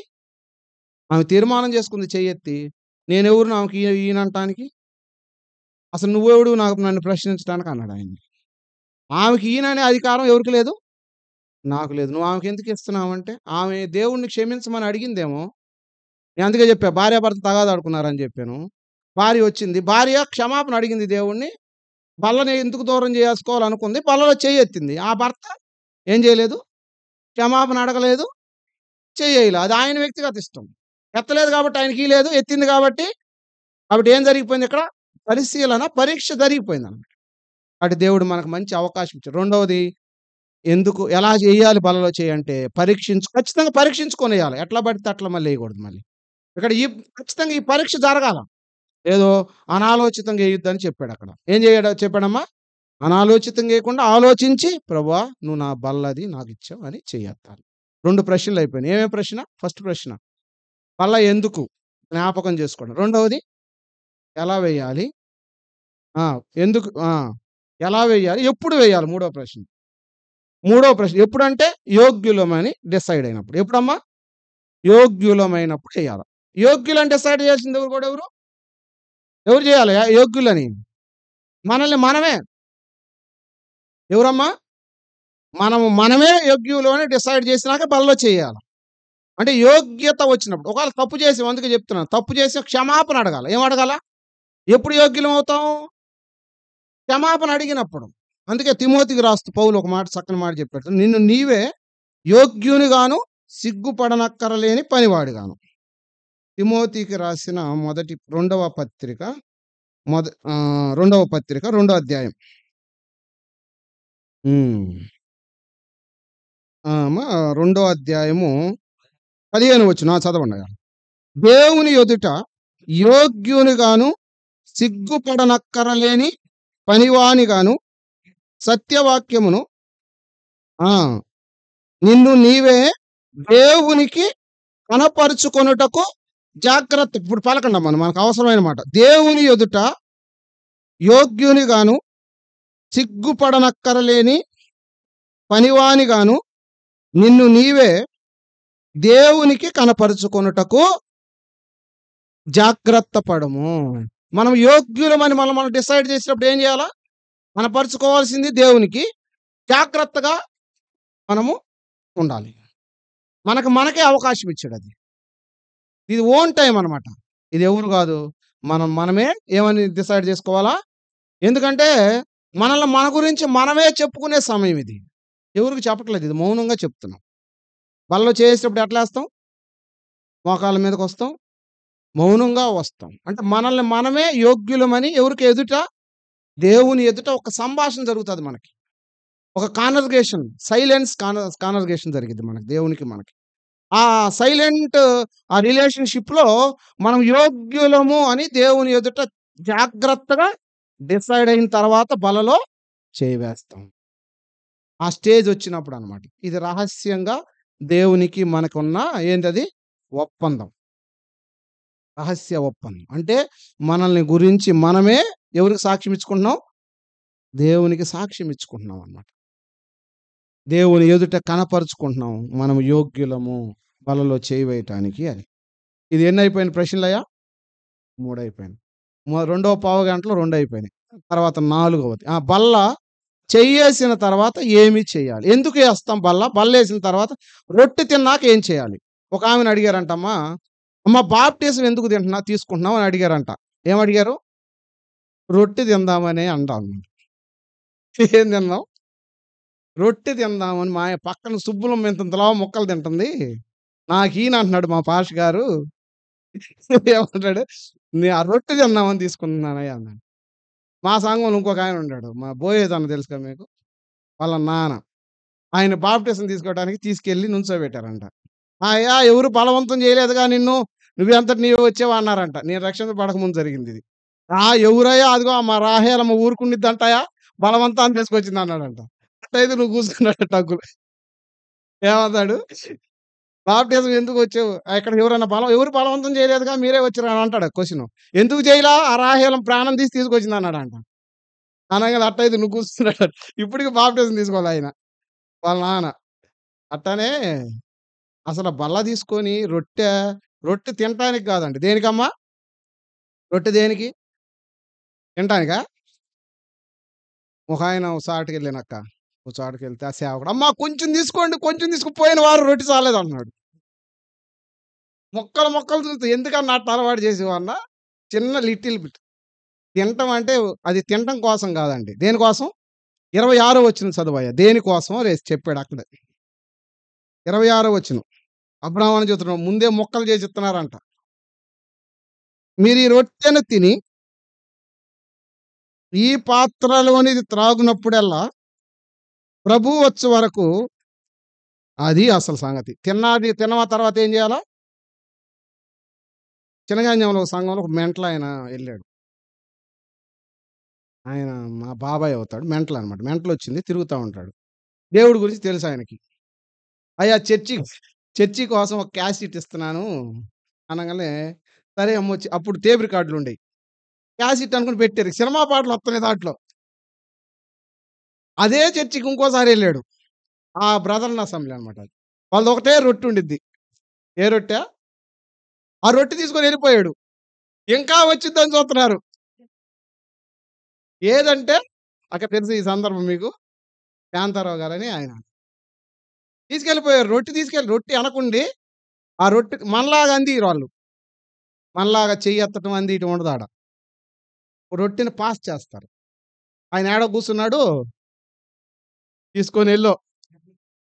ఆమె తీర్మానం చేసుకుంది చెయ్యెత్తి నేనెవరు నాకు ఈయనంటానికి అసలు నువ్వెవడు నాకు నన్ను ప్రశ్నించడానికి అన్నాడు ఆయన ఆమెకి ఈయననే అధికారం ఎవరికి లేదు నాకు లేదు నువ్వు ఆమెకి ఎందుకు ఇస్తున్నావంటే ఆమె దేవుణ్ణి క్షమించమని అడిగిందేమో నేను అందుకే చెప్పా భర్త తగాదాడుకున్నారని చెప్పాను భార్య వచ్చింది భార్య క్షమాపణ అడిగింది దేవుణ్ణి బల్లని ఎందుకు దూరం చేసుకోవాలనుకుంది బల్లలో చేయెత్తింది ఎత్తింది ఆ భర్త ఏం చేయలేదు క్షమాపణ అడగలేదు చేయలేదు అది ఆయన వ్యక్తిగత ఇష్టం ఎత్తలేదు కాబట్టి ఆయనకి లేదు ఎత్తింది కాబట్టి కాబట్టి ఏం జరిగిపోయింది ఇక్కడ పరిశీలన పరీక్ష జరిగిపోయింది అనమాట అటు దేవుడు మనకు మంచి అవకాశం ఇచ్చాడు రెండవది ఎందుకు ఎలా చేయాలి బలలో చేయంటే పరీక్షించు ఖచ్చితంగా పరీక్షించుకొని వేయాలి ఎట్లా పడితే అట్లా మళ్ళీ వేయకూడదు మళ్ళీ ఇక్కడ ఈ ఖచ్చితంగా ఈ పరీక్ష జరగాల ఏదో అనాలోచితంగా వేయొద్దని చెప్పాడు అక్కడ ఏం చేయడా చెప్పాడమ్మా అనాలోచితంగా వేయకుండా ఆలోచించి ప్రభా నువ్వు నా బల్లది నాకు ఇచ్చావు అని చేయత్తాను రెండు ప్రశ్నలు అయిపోయినాయి ఏమేమి ప్రశ్న ఫస్ట్ ప్రశ్న బల్ల ఎందుకు జ్ఞాపకం చేసుకోండి రెండవది ఎలా వేయాలి ఎందుకు ఎలా వేయాలి ఎప్పుడు వేయాలి మూడో ప్రశ్న మూడో ప్రశ్న ఎప్పుడంటే యోగ్యులమని డిసైడ్ అయినప్పుడు ఎప్పుడమ్మా యోగ్యులమైనప్పుడు వేయాలి యోగ్యులని డిసైడ్ చేసింది ఎవరు కూడా ఎవరు ఎవరు చేయాలి యోగ్యులని మనల్ని మనమే ఎవరమ్మా మనము మనమే యోగ్యులు అని డిసైడ్ చేసినాక బలలో చేయాలి అంటే యోగ్యత వచ్చినప్పుడు ఒకవేళ తప్పు చేసి అందుకే చెప్తున్నాను తప్పు చేసి క్షమాపణ అడగాల ఏం అడగాల ఎప్పుడు యోగ్యులం అవుతాం క్షమాపణ అడిగినప్పుడు అందుకే తిమోతికి రాస్తూ పౌలు ఒక మాట చక్కని మాట చెప్పాడు నిన్ను నీవే యోగ్యునిగాను సిగ్గుపడనక్కరలేని పనివాడిగాను తిమోతికి రాసిన మొదటి రెండవ పత్రిక మొద రెండవ పత్రిక రెండో అధ్యాయం రెండో అధ్యాయము పదిహేను వచ్చిన చదవండి దేవుని ఎదుట యోగ్యునిగాను సిగ్గుపడనక్కరలేని పనివానిగాను సత్యవాక్యమును నిన్ను నీవే దేవునికి కనపరుచుకొనుటకు జాగ్రత్త ఇప్పుడు పలకండి మనకు అవసరమైన మాట దేవుని ఎదుట యోగ్యుని గాను సిగ్గుపడనక్కరలేని పనివాని గాను నిన్ను నీవే దేవునికి కనపరుచుకొనుటకు జాగ్రత్త పడము మనం యోగ్యులమని మనం మనం డిసైడ్ చేసినప్పుడు ఏం చేయాలా మనం పరుచుకోవాల్సింది దేవునికి జాగ్రత్తగా మనము ఉండాలి మనకు మనకే అవకాశం ఇచ్చాడు అది ఇది ఓన్ టైం అనమాట ఇది ఎవరు కాదు మనం మనమే ఏమని డిసైడ్ చేసుకోవాలా ఎందుకంటే మనల్ని మన గురించి మనమే చెప్పుకునే సమయం ఇది ఎవరికి చెప్పట్లేదు ఇది మౌనంగా చెప్తున్నాం వాళ్ళు చేసేటప్పుడు ఎట్లా వేస్తాం మోకాళ్ళ మీదకి వస్తాం మౌనంగా వస్తాం అంటే మనల్ని మనమే యోగ్యులమని ఎవరికి ఎదుట దేవుని ఎదుట ఒక సంభాషణ జరుగుతుంది మనకి ఒక కానర్గేషన్ సైలెన్స్ కాన కానర్గేషన్ జరిగింది మనకి దేవునికి మనకి ఆ సైలెంట్ ఆ రిలేషన్షిప్లో మనం యోగ్యులము అని దేవుని ఎదుట జాగ్రత్తగా డిసైడ్ అయిన తర్వాత బలలో చేయవేస్తాం ఆ స్టేజ్ వచ్చినప్పుడు అనమాట ఇది రహస్యంగా దేవునికి మనకున్న అది ఒప్పందం రహస్య ఒప్పందం అంటే మనల్ని గురించి మనమే ఎవరికి సాక్ష్యం ఇచ్చుకుంటున్నాం దేవునికి సాక్ష్యం ఇచ్చుకుంటున్నాం అనమాట దేవుని ఎదుట కనపరుచుకుంటున్నాం మనం యోగ్యులము వలలో చేయవేయటానికి అని ఇది ఎన్ని అయిపోయిన ప్రశ్నలయ్యా మూడు రెండవ పావు గంటలో రెండు అయిపోయినాయి తర్వాత నాలుగవది ఆ బల్ల చెయ్యేసిన తర్వాత ఏమి చేయాలి ఎందుకు వేస్తాం బల్ల బల్ల వేసిన తర్వాత రొట్టె తిన్నాక ఏం చేయాలి ఒక ఆమెను అడిగారంటమ్మా అమ్మ బాప్టిజం ఎందుకు తింటున్నా తీసుకుంటున్నాం అని అడిగారంట ఏమడిగారు రొట్టె తిందామని అంటాం ఏం తిన్నాం రొట్టె తిందామని మా పక్కన సుబ్బులం ఇంతలా ముక్కలు తింటుంది నాకు ఈయన అంటున్నాడు మా పాష గారు ఏమంటాడు నేను ఆ రొట్టె తిందామని తీసుకుంటున్నానయ్యా అన్నాడు మా సంఘంలో ఇంకొక ఆయన ఉన్నాడు మా బోయేది అన్న తెలుసు కదా మీకు వాళ్ళ నాన్న ఆయన బాప్టిజం తీసుకోవడానికి తీసుకెళ్ళి నుంచోబెట్టారంట ఆయా ఎవరు బలవంతం చేయలేదుగా నిన్ను నువ్వెంత నీ వచ్చేవా అన్నారంట నేను రక్షణ పడకముందు జరిగింది ఇది ఆ ఎవరయ్యా అదిగో మా రాహేలమ్మ ఊరుకుండిద్దంటాయా బలవంతాన్ని తీసుకొచ్చింది అన్నాడంట అయితే నువ్వు కూసుకున్నాడు టక్కులు ఏమంటాడు బాప్టిజం ఎందుకు వచ్చావు ఇక్కడ ఎవరైనా బలం ఎవరు బలవంతం చేయలేదుగా మీరే వచ్చారు అని అంటాడు క్వశ్చన్ ఎందుకు చేయలా ఆ రాహేలం ప్రాణం తీసి తీసుకొచ్చింది అన్నాడు అంట అనగా అట్టయితే నువ్వు కూర్చున్నాడు ఇప్పటికి బాప్టిజం తీసుకోవాలి ఆయన వాళ్ళ నాన్న అట్టనే అసలు బల్ల తీసుకొని రొట్టె రొట్టె తినటానికి కాదండి దేనికమ్మా రొట్టె దేనికి తినటానికా ముఖాయన సాటుకెళ్ళినక్క ఒక చోటకి వెళ్తే ఆ సేవకుడు అమ్మా కొంచెం తీసుకోండి కొంచెం తీసుకుపోయిన వారు రొట్టి చాలేదు అన్నాడు మొక్కలు మొక్కలు చూస్తే ఎందుకన్నా అట్ట అలవాటు చేసేవన్న చిన్న లిటిల్ బిట్ తినటం అంటే అది తినటం కోసం కాదండి దేనికోసం ఇరవై ఆరో వచ్చిన చదువయ్య దేనికోసం రేసి చెప్పాడు అక్కడ ఇరవై ఆరో వచ్చిన అబ్రాహ్మణ చూస్తున్నాడు ముందే మొక్కలు చేసి ఇస్తున్నారంట మీరు ఈ రొట్టెను తిని ఈ పాత్రలోనిది త్రాగునప్పుడల్లా ప్రభు వచ్చే వరకు అది అసలు సంగతి తిన్నది తిన్న తర్వాత ఏం చేయాలా చిన్నగాంజంలో ఒక సంఘంలో ఒక మెంటల ఆయన వెళ్ళాడు ఆయన మా బాబాయ్ అవుతాడు మెంటలు అనమాట మెంటలు వచ్చింది తిరుగుతూ ఉంటాడు దేవుడి గురించి తెలుసు ఆయనకి అయ్యా చర్చి చర్చి కోసం ఒక క్యాసెట్ ఇస్తున్నాను అనగానే సరే వచ్చి అప్పుడు టేప్ రికార్డులు ఉండేవి క్యాసెట్ అనుకుని పెట్టారు సినిమా పాటలు వస్తున్నాయి దాంట్లో అదే చర్చికి ఇంకోసారి వెళ్ళాడు ఆ బ్రదర్ల అసెంబ్లీ అనమాట వాళ్ళది ఒకటే రొట్టె ఉండిద్ది ఏ రొట్టె ఆ రొట్టె తీసుకొని వెళ్ళిపోయాడు ఇంకా వచ్చిందని చూస్తున్నారు ఏదంటే అక్కడ తెలుసు ఈ సందర్భం మీకు శాంతారావు గారని ఆయన తీసుకెళ్ళిపోయారు రొట్టె తీసుకెళ్ళి రొట్టె అనకుండి ఆ రొట్టె మనలాగా అంది వాళ్ళు మనలాగా చెయ్యి ఎత్తటం అంది ఇటు ఉండదు ఆడ రొట్టెని పాస్ చేస్తారు ఆయన ఏడ కూర్చున్నాడు తీసుకొని వెళ్ళు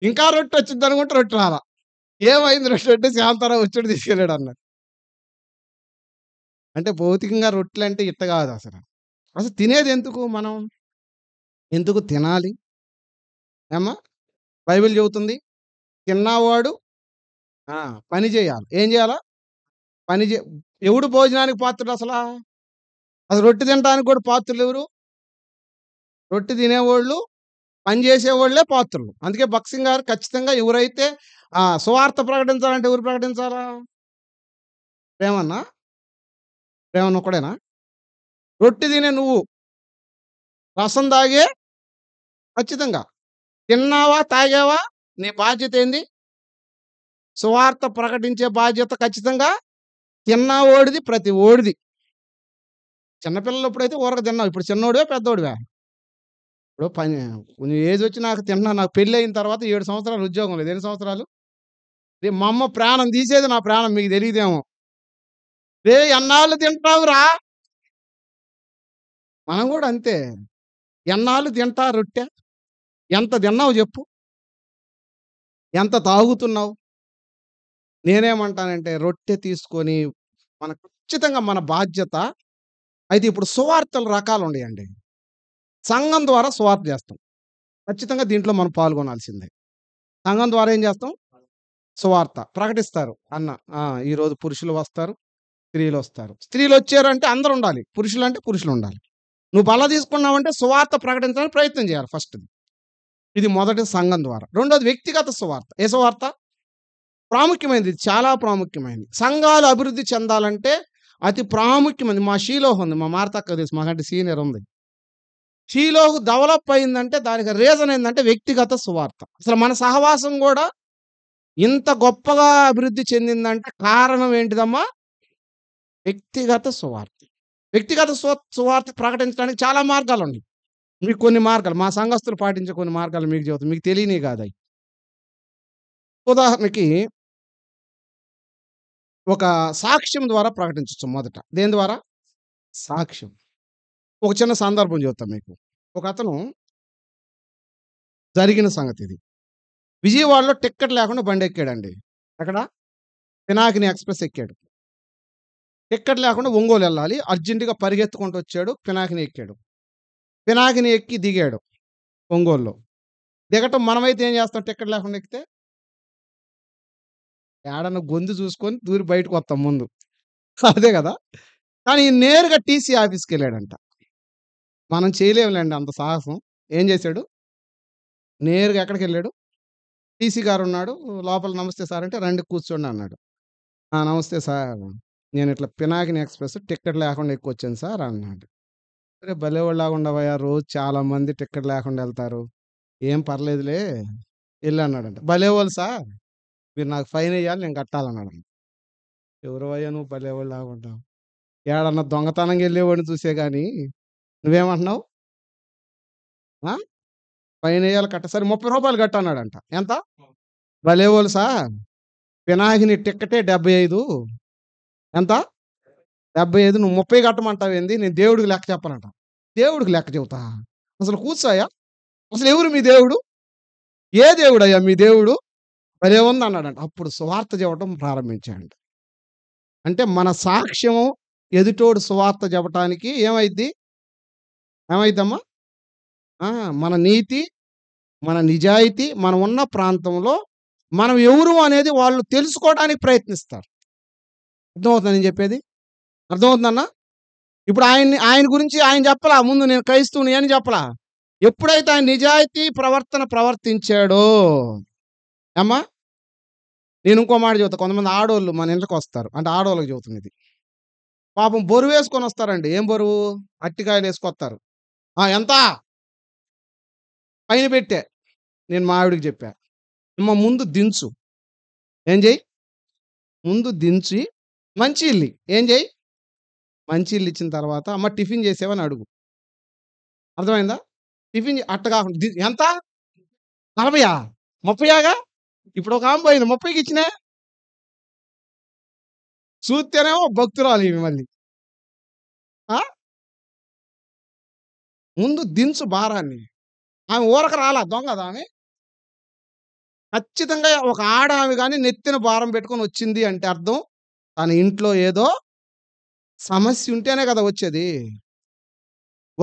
ఇంకా రొట్టె వచ్చింది అనుకుంటే రొట్టె రాలా ఏమైంది రొట్టె అంటే శాంతారావు వచ్చాడు తీసుకెళ్ళాడు అన్నాడు అంటే భౌతికంగా రొట్టెలు అంటే ఇట్ట కాదు అసలు అసలు తినేది ఎందుకు మనం ఎందుకు తినాలి ఏమ్మా బైబిల్ చెబుతుంది తిన్నవాడు పని చేయాలి ఏం చేయాలా పని చే ఎవడు భోజనానికి పాత్రుడు అసలు అసలు రొట్టె తినడానికి కూడా పాత్రులు ఎవరు రొట్టె తినేవాళ్ళు అని చేసేవాళ్ళే పాత్రులు అందుకే బక్సింగ్ గారు ఖచ్చితంగా ఎవరైతే ఆ సువార్త ప్రకటించాలంటే ఎవరు ప్రకటించాలా ప్రేమన్నా ప్రేమన్న ఒకడేనా రొట్టి తినే నువ్వు రసం తాగే ఖచ్చితంగా తిన్నావా తాగావా నీ బాధ్యత ఏంది సువార్త ప్రకటించే బాధ్యత ఖచ్చితంగా తిన్నా ఓడిది ప్రతి ఓడిది చిన్నపిల్లలు ఎప్పుడైతే ఊరక తిన్నావు ఇప్పుడు చిన్నోడివే పెద్దోడివే ఇప్పుడు పని కొంచెం ఏజ్ వచ్చి నాకు తిన్నా నాకు పెళ్ళి అయిన తర్వాత ఏడు సంవత్సరాలు ఉద్యోగం లేదు ఎన్ని సంవత్సరాలు రే మా అమ్మ ప్రాణం తీసేది నా ప్రాణం మీకు తెలియదేమో రే ఎన్నాళ్ళు తింటావురా మనం కూడా అంతే ఎన్నాళ్ళు తింటా రొట్టె ఎంత తిన్నావు చెప్పు ఎంత తాగుతున్నావు నేనేమంటానంటే రొట్టె తీసుకొని మన ఖచ్చితంగా మన బాధ్యత అయితే ఇప్పుడు సువార్తలు రకాలు ఉన్నాయండి సంఘం ద్వారా స్వార్థ చేస్తాం ఖచ్చితంగా దీంట్లో మనం పాల్గొనాల్సిందే సంఘం ద్వారా ఏం చేస్తాం సువార్త ప్రకటిస్తారు అన్న ఈరోజు పురుషులు వస్తారు స్త్రీలు వస్తారు స్త్రీలు వచ్చారంటే అందరు ఉండాలి పురుషులు అంటే పురుషులు ఉండాలి నువ్వు బల తీసుకున్నావంటే సువార్త ప్రకటించడానికి ప్రయత్నం చేయాలి ఫస్ట్ది ఇది మొదటి సంఘం ద్వారా రెండోది వ్యక్తిగత సువార్త ఏ సువార్త ప్రాముఖ్యమైనది చాలా ప్రాముఖ్యమైనది సంఘాలు అభివృద్ధి చెందాలంటే అతి ప్రాముఖ్యమైనది మా షీలో ఉంది మా మార్తక్క తెలుసు మాకంటే సీనియర్ ఉంది షీలోకు డెవలప్ అయిందంటే దానికి రీజన్ ఏంటంటే వ్యక్తిగత సువార్త అసలు మన సహవాసం కూడా ఇంత గొప్పగా అభివృద్ధి చెందిందంటే కారణం ఏంటిదమ్మా వ్యక్తిగత సువార్త వ్యక్తిగత సువార్త ప్రకటించడానికి చాలా మార్గాలు ఉన్నాయి మీకు కొన్ని మార్గాలు మా సంఘస్థులు పాటించే కొన్ని మార్గాలు మీకు చెబుతాయి మీకు తెలియని కాదు అవి ఉదాహరణకి ఒక సాక్ష్యం ద్వారా ప్రకటించవచ్చు మొదట దేని ద్వారా సాక్ష్యం ఒక చిన్న సందర్భం చూస్తాం మీకు ఒక అతను జరిగిన సంగతి ఇది విజయవాడలో టిక్కెట్ లేకుండా బండి ఎక్కాడండి అక్కడ పినాకిని ఎక్స్ప్రెస్ ఎక్కాడు టిక్కెట్ లేకుండా ఒంగోలు వెళ్ళాలి అర్జెంటుగా పరిగెత్తుకుంటూ వచ్చాడు పినాకిని ఎక్కాడు పినాకిని ఎక్కి దిగాడు ఒంగోలులో దిగటం మనమైతే ఏం చేస్తాం టిక్కెట్ లేకుండా ఎక్కితే ఏడన్న గొంతు చూసుకొని దూరి బయటకు వస్తాం ముందు అదే కదా కానీ నేరుగా టీసీ ఆఫీస్కి వెళ్ళాడంట మనం చేయలేములేండి అంత సాహసం. ఏం చేశాడు? నేరుగా ఎక్కడికి వెళ్ళాడు టీసీ గారు ఉన్నాడు లోపల నమస్తే సార్ అంటే రండి కూర్చోండి అన్నాడు. ఆ! నమస్తే సార్. నేను ఇట్లా పినాకిని ఎక్స్‌ప్రెస్ టికెట్ లేకుండా ఎక్కువ వచ్చాను సార్ అన్నాడు. అరే భలేవాడిలాగుండవయ్యా! రోజు చాలామంది టికెట్ లేకుండా వెళ్తారు ఏం పర్లేదులే ఎళ్ళు అన్నాడంట. భలేవాళ్ళు సార్. మీరు నాకు ఫైన్ వేయాలి నేను ఎవరు అయ్యా నువ్వు లాగుంటావు ఏడన్నా వెళ్ళేవాడిని చూసే కానీ నువ్వేమంటున్నావు? ఆ! పైనెయ్యాలి కట్ట. సరే ముప్పై రూపాయలు కట్టన్నాడంట అన్నాడంట. ఎంత? భలేవాళ్ళు సార్. పినాకిని టిక్కటే ఐదు ఎంత? ఐదు నువ్వు ముప్పై కట్టమంటావు ఏంది నేను దేవుడికి లెక్క చెప్పనంట. దేవుడికి లెక్క చెబుతా. అసలు కూర్చోయా? అసలు ఎవరు మీ దేవుడు? ఏ దేవుడు అయ్యా మీ దేవుడు? భలే అన్నాడంట అప్పుడు సువార్త చెప్పడం ప్రారంభించాడంట. అంటే మన సాక్ష్యము ఎదుటోడు సువార్త చెప్పటానికి ఏమైద్ది? ఏమైతమ్మా మన నీతి, మన నిజాయితీ, మనం ఉన్న ప్రాంతంలో మనం ఎవరు అనేది వాళ్ళు తెలుసుకోవడానికి ప్రయత్నిస్తారు. అర్థమవుతుంది నేను చెప్పేది? అర్థమవుతుందన్నా? ఇప్పుడు ఆయన్ని ఆయన గురించి ఆయన చెప్పలా ముందు నేను క్రైస్తవుని అని చెప్పలా. ఎప్పుడైతే ఆయన నిజాయితీ ప్రవర్తన ప్రవర్తించాడో అమ్మా నేను ఇంకో మాట చెబుతా కొంతమంది ఆడవాళ్ళు మన ఇంట్లోకి వస్తారు. అంటే ఆడవాళ్ళకి చెబుతున్నా ఇది. పాపం వేసుకొని వస్తారండి. ఏం బరువు? అట్టికాయలు వేసుకొస్తారు ఎంత పైన పెట్టే నేను మా ఆవిడకి చెప్పా మా ముందు దించు ఏం చేయి ముందు దించి మంచి ఇల్లు ఏం చేయి మంచి ఇల్లు ఇచ్చిన తర్వాత అమ్మ టిఫిన్ చేసేవని అడుగు అర్థమైందా టిఫిన్ అట్ట కాకుండా ఎంత నలభయా ముప్పయాగా ఇప్పుడు ఒక ఆమె పోయింది ముప్పైకి ఇచ్చినా చూస్తేనేమో భక్తురాలు ఇవి మళ్ళీ ముందు దించు భారాన్ని ఆమె ఊరక రాలా దొంగదా ఆమె ఖచ్చితంగా ఒక ఆడ ఆమె కానీ నెత్తిన భారం పెట్టుకొని వచ్చింది అంటే అర్థం తన ఇంట్లో ఏదో సమస్య ఉంటేనే కదా వచ్చేది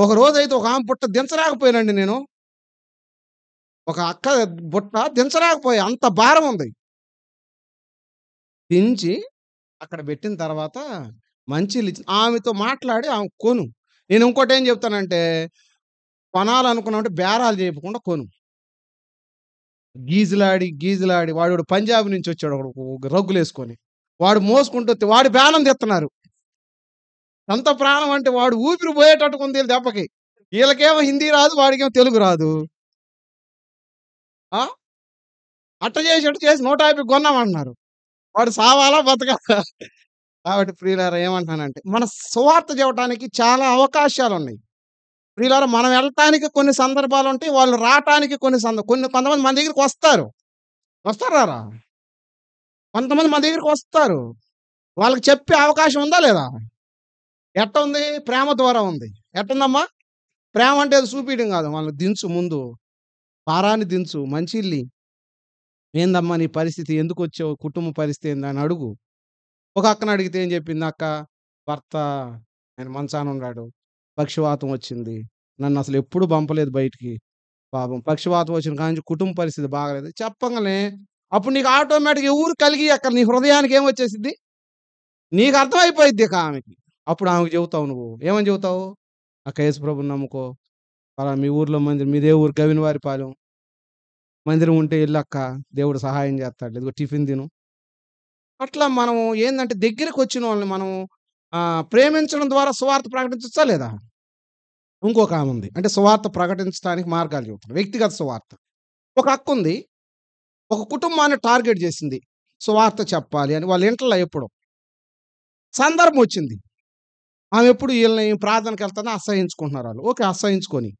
ఒక రోజైతే ఒక ఆమె పుట్ట దించలేకపోయానండి నేను ఒక అక్క బుట్ట దించరాకపోయి అంత భారం ఉంది దించి అక్కడ పెట్టిన తర్వాత మంచి ఆమెతో మాట్లాడి ఆమె కొను నేను ఇంకోటి ఏం చెప్తానంటే కొనాలనుకున్నామంటే బేరాలు చేయకుండా కొను గీజులాడి గీజులాడి వాడు పంజాబ్ నుంచి వచ్చాడు ఒకడు రగ్గులు వేసుకొని వాడు మోసుకుంటూ వాడి ప్రాణం తెస్తున్నారు ఎంత ప్రాణం అంటే వాడు ఊపిరి పోయేటట్టుకు ఉంది దెబ్బకి వీళ్ళకేమో హిందీ రాదు వాడికేమో తెలుగు రాదు అట్ట చేసి అట్ట చేసి నూట యాభై కొన్నామన్నారు వాడు సావాలా బతకాలా కాబట్టి ప్రియులారా ఏమంటానంటే మన స్వార్థ చెప్పడానికి చాలా అవకాశాలు ఉన్నాయి ప్రియులారా మనం వెళ్ళటానికి కొన్ని సందర్భాలు ఉంటాయి వాళ్ళు రావటానికి కొన్ని సంద కొన్ని కొంతమంది మన దగ్గరికి వస్తారు వస్తారా కొంతమంది మన దగ్గరికి వస్తారు వాళ్ళకి చెప్పే అవకాశం ఉందా లేదా ఎట్ట ఉంది ప్రేమ ద్వారా ఉంది ఉందమ్మా ప్రేమ అంటే అది చూపించడం కాదు వాళ్ళు దించు ముందు పారాన్ని దించు మంచి ఏందమ్మా నీ పరిస్థితి ఎందుకు వచ్చావు కుటుంబ పరిస్థితి ఏందని అడుగు ఒక అక్కను అడిగితే ఏం చెప్పింది? అక్క భర్త ఆయన మంచాన ఉన్నాడు. పక్షివాతం వచ్చింది. నన్ను అసలు ఎప్పుడు పంపలేదు బయటికి. పాపం పక్షివాతం వచ్చిన కానీ కుటుంబ పరిస్థితి బాగాలేదు. చెప్పగానే అప్పుడు నీకు ఆటోమేటిక్ ఊరు కలిగి అక్కడ నీ హృదయానికి వచ్చేసింది నీకు అక్క ఆమెకి. అప్పుడు ఆమెకు చెబుతావు నువ్వు. ఏమని చెబుతావు? అక్క యేసుప్రభు నమ్ముకో. అలా మీ ఊర్లో మందిరం మీదే ఊరు పాలెం మందిరం ఉంటే ఎళ్ళక్క. దేవుడు సహాయం చేస్తాడు. లేదు టిఫిన్ తిను. అట్లా మనము ఏంటంటే దగ్గరికి వచ్చిన వాళ్ళని మనం ప్రేమించడం ద్వారా స్వార్థ ప్రకటించచ్చా లేదా ఇంకొక ఆమె ఉంది అంటే స్వార్థ ప్రకటించడానికి మార్గాలు చెబుతారు వ్యక్తిగత స్వార్థ ఒక హక్కు ఉంది ఒక కుటుంబాన్ని టార్గెట్ చేసింది స్వార్థ చెప్పాలి అని వాళ్ళ ఇంట్లో ఎప్పుడు సందర్భం వచ్చింది ఆమె ఎప్పుడు వీళ్ళని ప్రార్థనకి వెళ్తానో అసహించుకుంటున్నారు వాళ్ళు ఓకే అసహించుకొని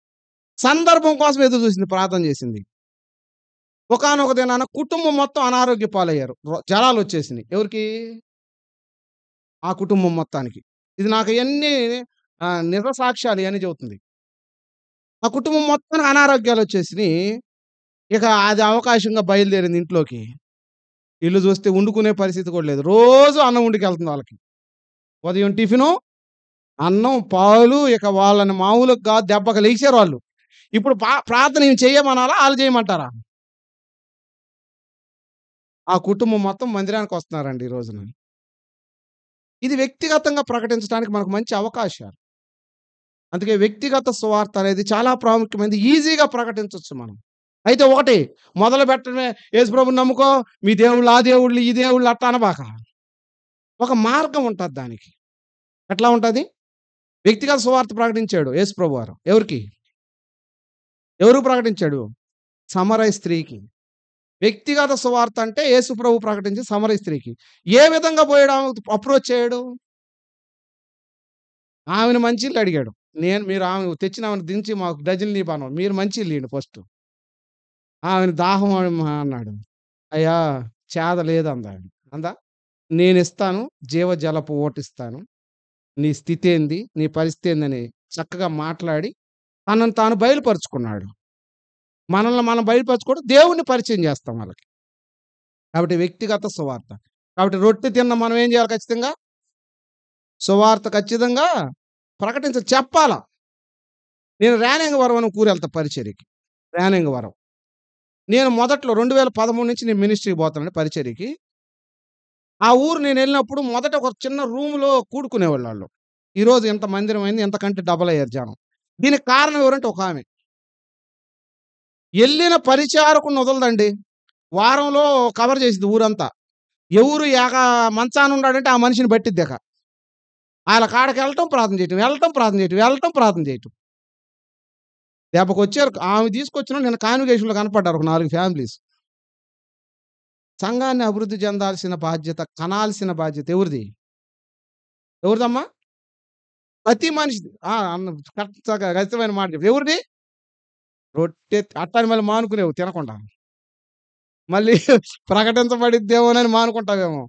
సందర్భం కోసం ఎదురు చూసింది ప్రార్థన చేసింది ఒకనొక దినాన కుటుంబం మొత్తం అనారోగ్య పాలయ్యారు జలాలు వచ్చేసినాయి ఎవరికి ఆ కుటుంబం మొత్తానికి ఇది నాకు ఎన్ని నిరసాక్ష్యాలు అని చెబుతుంది ఆ కుటుంబం మొత్తం అనారోగ్యాలు వచ్చేసినాయి ఇక అది అవకాశంగా బయలుదేరింది ఇంట్లోకి ఇల్లు చూస్తే వండుకునే పరిస్థితి కూడా లేదు రోజు అన్నం వెళ్తుంది వాళ్ళకి ఉదయం టిఫిను అన్నం పాలు ఇక వాళ్ళని మామూలుగా దెబ్బకి లేచారు వాళ్ళు ఇప్పుడు ప్రార్థన ఏం చేయమనాలా వాళ్ళు చేయమంటారా ఆ కుటుంబం మొత్తం మందిరానికి వస్తున్నారండి ఈ రోజున ఇది వ్యక్తిగతంగా ప్రకటించడానికి మనకు మంచి అవకాశాలు అందుకే వ్యక్తిగత స్వార్థ అనేది చాలా ప్రాముఖ్యమైనది ఈజీగా ప్రకటించవచ్చు మనం అయితే ఒకటి మొదలు పెట్టడమే యేసుప్రభు నమ్ముకో మీ దేవుళ్ళు ఆ దేవుళ్ళు ఈ దేవుళ్ళు అట్ట అనబాక ఒక మార్గం ఉంటుంది దానికి ఎట్లా ఉంటుంది వ్యక్తిగత స్వార్థ ప్రకటించాడు యేసుప్రభు వారు ఎవరికి ఎవరు ప్రకటించాడు సమరయ స్త్రీకి వ్యక్తిగత సువార్త అంటే యేసు ప్రభు ప్రకటించి సమర స్త్రీకి ఏ విధంగా పోయడం అప్రోచ్ చేయడు ఆమెను మంచి అడిగాడు నేను మీరు ఆమె తెచ్చిన ఆమెను దించి మాకు డజన్ లీపాను మీరు మంచి లీండి ఫస్ట్ ఆమెను దాహం అన్నాడు అయ్యా చేద లేదు అందాడు అందా నేను ఇస్తాను జీవజలపు ఓటిస్తాను నీ స్థితి ఏంది నీ పరిస్థితి ఏందని చక్కగా మాట్లాడి తనను తాను బయలుపరుచుకున్నాడు మనల్ని మనం బయటపరచుకోవడం దేవుణ్ణి పరిచయం చేస్తాం వాళ్ళకి కాబట్టి వ్యక్తిగత సువార్త కాబట్టి రొట్టె తిన్న మనం ఏం చేయాలి ఖచ్చితంగా సువార్త ఖచ్చితంగా ప్రకటించ చెప్పాలా నేను రేణింగవరం అని కూరెళ్తా పరిచర్యకి రేణింగవరం నేను మొదట్లో రెండు వేల పదమూడు నుంచి నేను మినిస్ట్రీకి పోతానండి పరిచర్యకి ఆ ఊరు నేను వెళ్ళినప్పుడు మొదట ఒక చిన్న రూమ్లో కూడుకునేవాళ్ళు వాళ్ళు ఈరోజు ఇంత మందిరం అయింది ఎంతకంటే డబల్ అయ్యారు జనం దీనికి కారణం ఎవరంటే ఒక ఆమె వెళ్ళిన పరిచారకుని వదలదండి వారంలో కవర్ చేసింది ఊరంతా ఎవరు ఏక మంచాన ఉన్నాడంటే ఆ మనిషిని బట్టిద్ది ఇక వాళ్ళ కాడకి వెళ్ళటం ప్రార్థన చేయటం వెళ్ళటం ప్రార్థన చేయటం వెళ్ళటం ప్రార్థన చేయటం రేపకు వచ్చారు ఆమె తీసుకొచ్చిన నేను కాన్వికేషన్లో కనపడ్డారు ఒక నాలుగు ఫ్యామిలీస్ సంఘాన్ని అభివృద్ధి చెందాల్సిన బాధ్యత కనాల్సిన బాధ్యత ఎవరిది ఎవరిదమ్మా ప్రతి మనిషి ఖచ్చితమైన మాట ఎవరిది రొట్టె అట్టాని మళ్ళీ మానుకునేవు తినకుండా. మళ్ళీ ప్రకటించబడిద్దేమో అని మానుకుంటావేమో.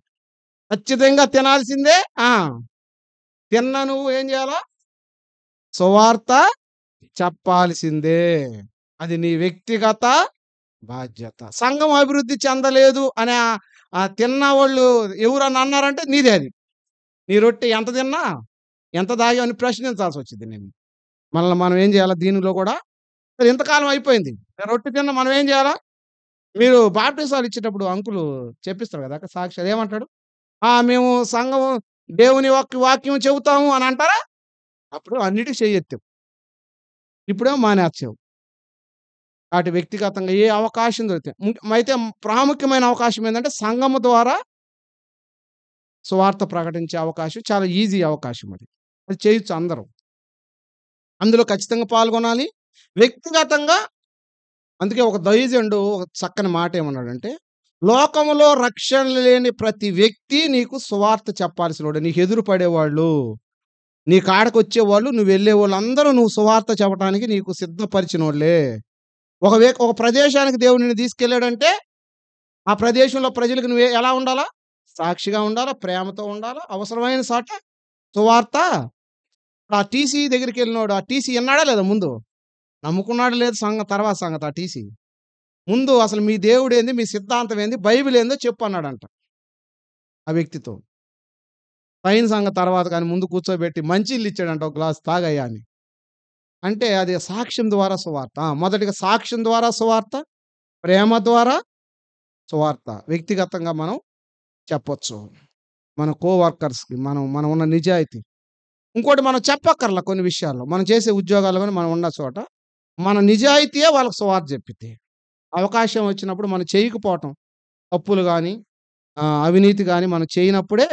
ఖచ్చితంగా తినాల్సిందే ఆ! తిన్న నువ్వు ఏం చేయాలా? సువార్త చెప్పాల్సిందే. అది నీ వ్యక్తిగత బాధ్యత. సంఘం అభివృద్ధి చెందలేదు అనే ఆ తిన్న వాళ్ళు ఎవరన్నా అన్నారంటే నీదే అది. నీ రొట్టె ఎంత తిన్నా, ఎంత దాగా అని వచ్చింది నేను మళ్ళీ మనం ఏం చేయాలి దీనిలో కూడా సరే ఇంతకాలం అయిపోయింది రొట్టె తిన్న మనం ఏం చేయాలా మీరు బాప్టిసాలు ఇచ్చేటప్పుడు అంకులు చెప్పిస్తారు కదా అక్కడ సాక్షి అదేమంటాడు మేము సంఘం దేవుని వాక్యం చెబుతాము అని అంటారా అప్పుడు అన్నిటి చేయెత్తాం ఇప్పుడేమో మానేస్తావు వాటి వ్యక్తిగతంగా ఏ అవకాశం దొరుకుతాయి అయితే ప్రాముఖ్యమైన అవకాశం ఏంటంటే సంఘం ద్వారా స్వార్థ ప్రకటించే అవకాశం చాలా ఈజీ అవకాశం అది అది చేయొచ్చు అందరూ అందులో ఖచ్చితంగా పాల్గొనాలి వ్యక్తిగతంగా అందుకే ఒక దైజండు ఒక చక్కని మాట ఏమన్నాడంటే లోకంలో రక్షణ లేని ప్రతి వ్యక్తి నీకు సువార్త వాడు నీకు ఎదురు పడేవాళ్ళు నీ కాడకు వచ్చేవాళ్ళు నువ్వు వెళ్ళే వాళ్ళందరూ నువ్వు సువార్త చెప్పడానికి నీకు సిద్ధపరిచిన వాళ్ళే ఒక ఒక ప్రదేశానికి దేవుడిని తీసుకెళ్ళాడంటే ఆ ప్రదేశంలో ప్రజలకు నువ్వు ఎలా ఉండాలా సాక్షిగా ఉండాలా ప్రేమతో ఉండాలా అవసరమైన సాట సువార్త ఆ టీసీ దగ్గరికి వెళ్ళినోడు ఆ టీసీ విన్నాడా లేదా ముందు నమ్ముకున్నాడు లేదు సంగ తర్వాత సంగతి ఆ టీసీ ముందు అసలు మీ దేవుడు ఏంది మీ సిద్ధాంతం ఏంది బైబిల్ ఏందో చెప్పు అన్నాడంట ఆ వ్యక్తితో పైన సంగ తర్వాత కానీ ముందు కూర్చోబెట్టి మంచిళ్ళు ఇచ్చాడంట ఒక గ్లాస్ తాగయ్యా అని అంటే అది సాక్ష్యం ద్వారా సువార్త మొదటిగా సాక్ష్యం ద్వారా సువార్త ప్రేమ ద్వారా సువార్త వ్యక్తిగతంగా మనం చెప్పొచ్చు మన కోవర్కర్స్కి మనం మనం ఉన్న నిజాయితీ ఇంకోటి మనం చెప్పక్కర్లా కొన్ని విషయాల్లో మనం చేసే ఉద్యోగాలు కానీ మనం ఉన్న చోట మన నిజాయితీయే వాళ్ళకి సువార్త చెప్పితే అవకాశం వచ్చినప్పుడు మనం చేయకపోవటం తప్పులు కానీ అవినీతి కానీ మనం చేయనప్పుడే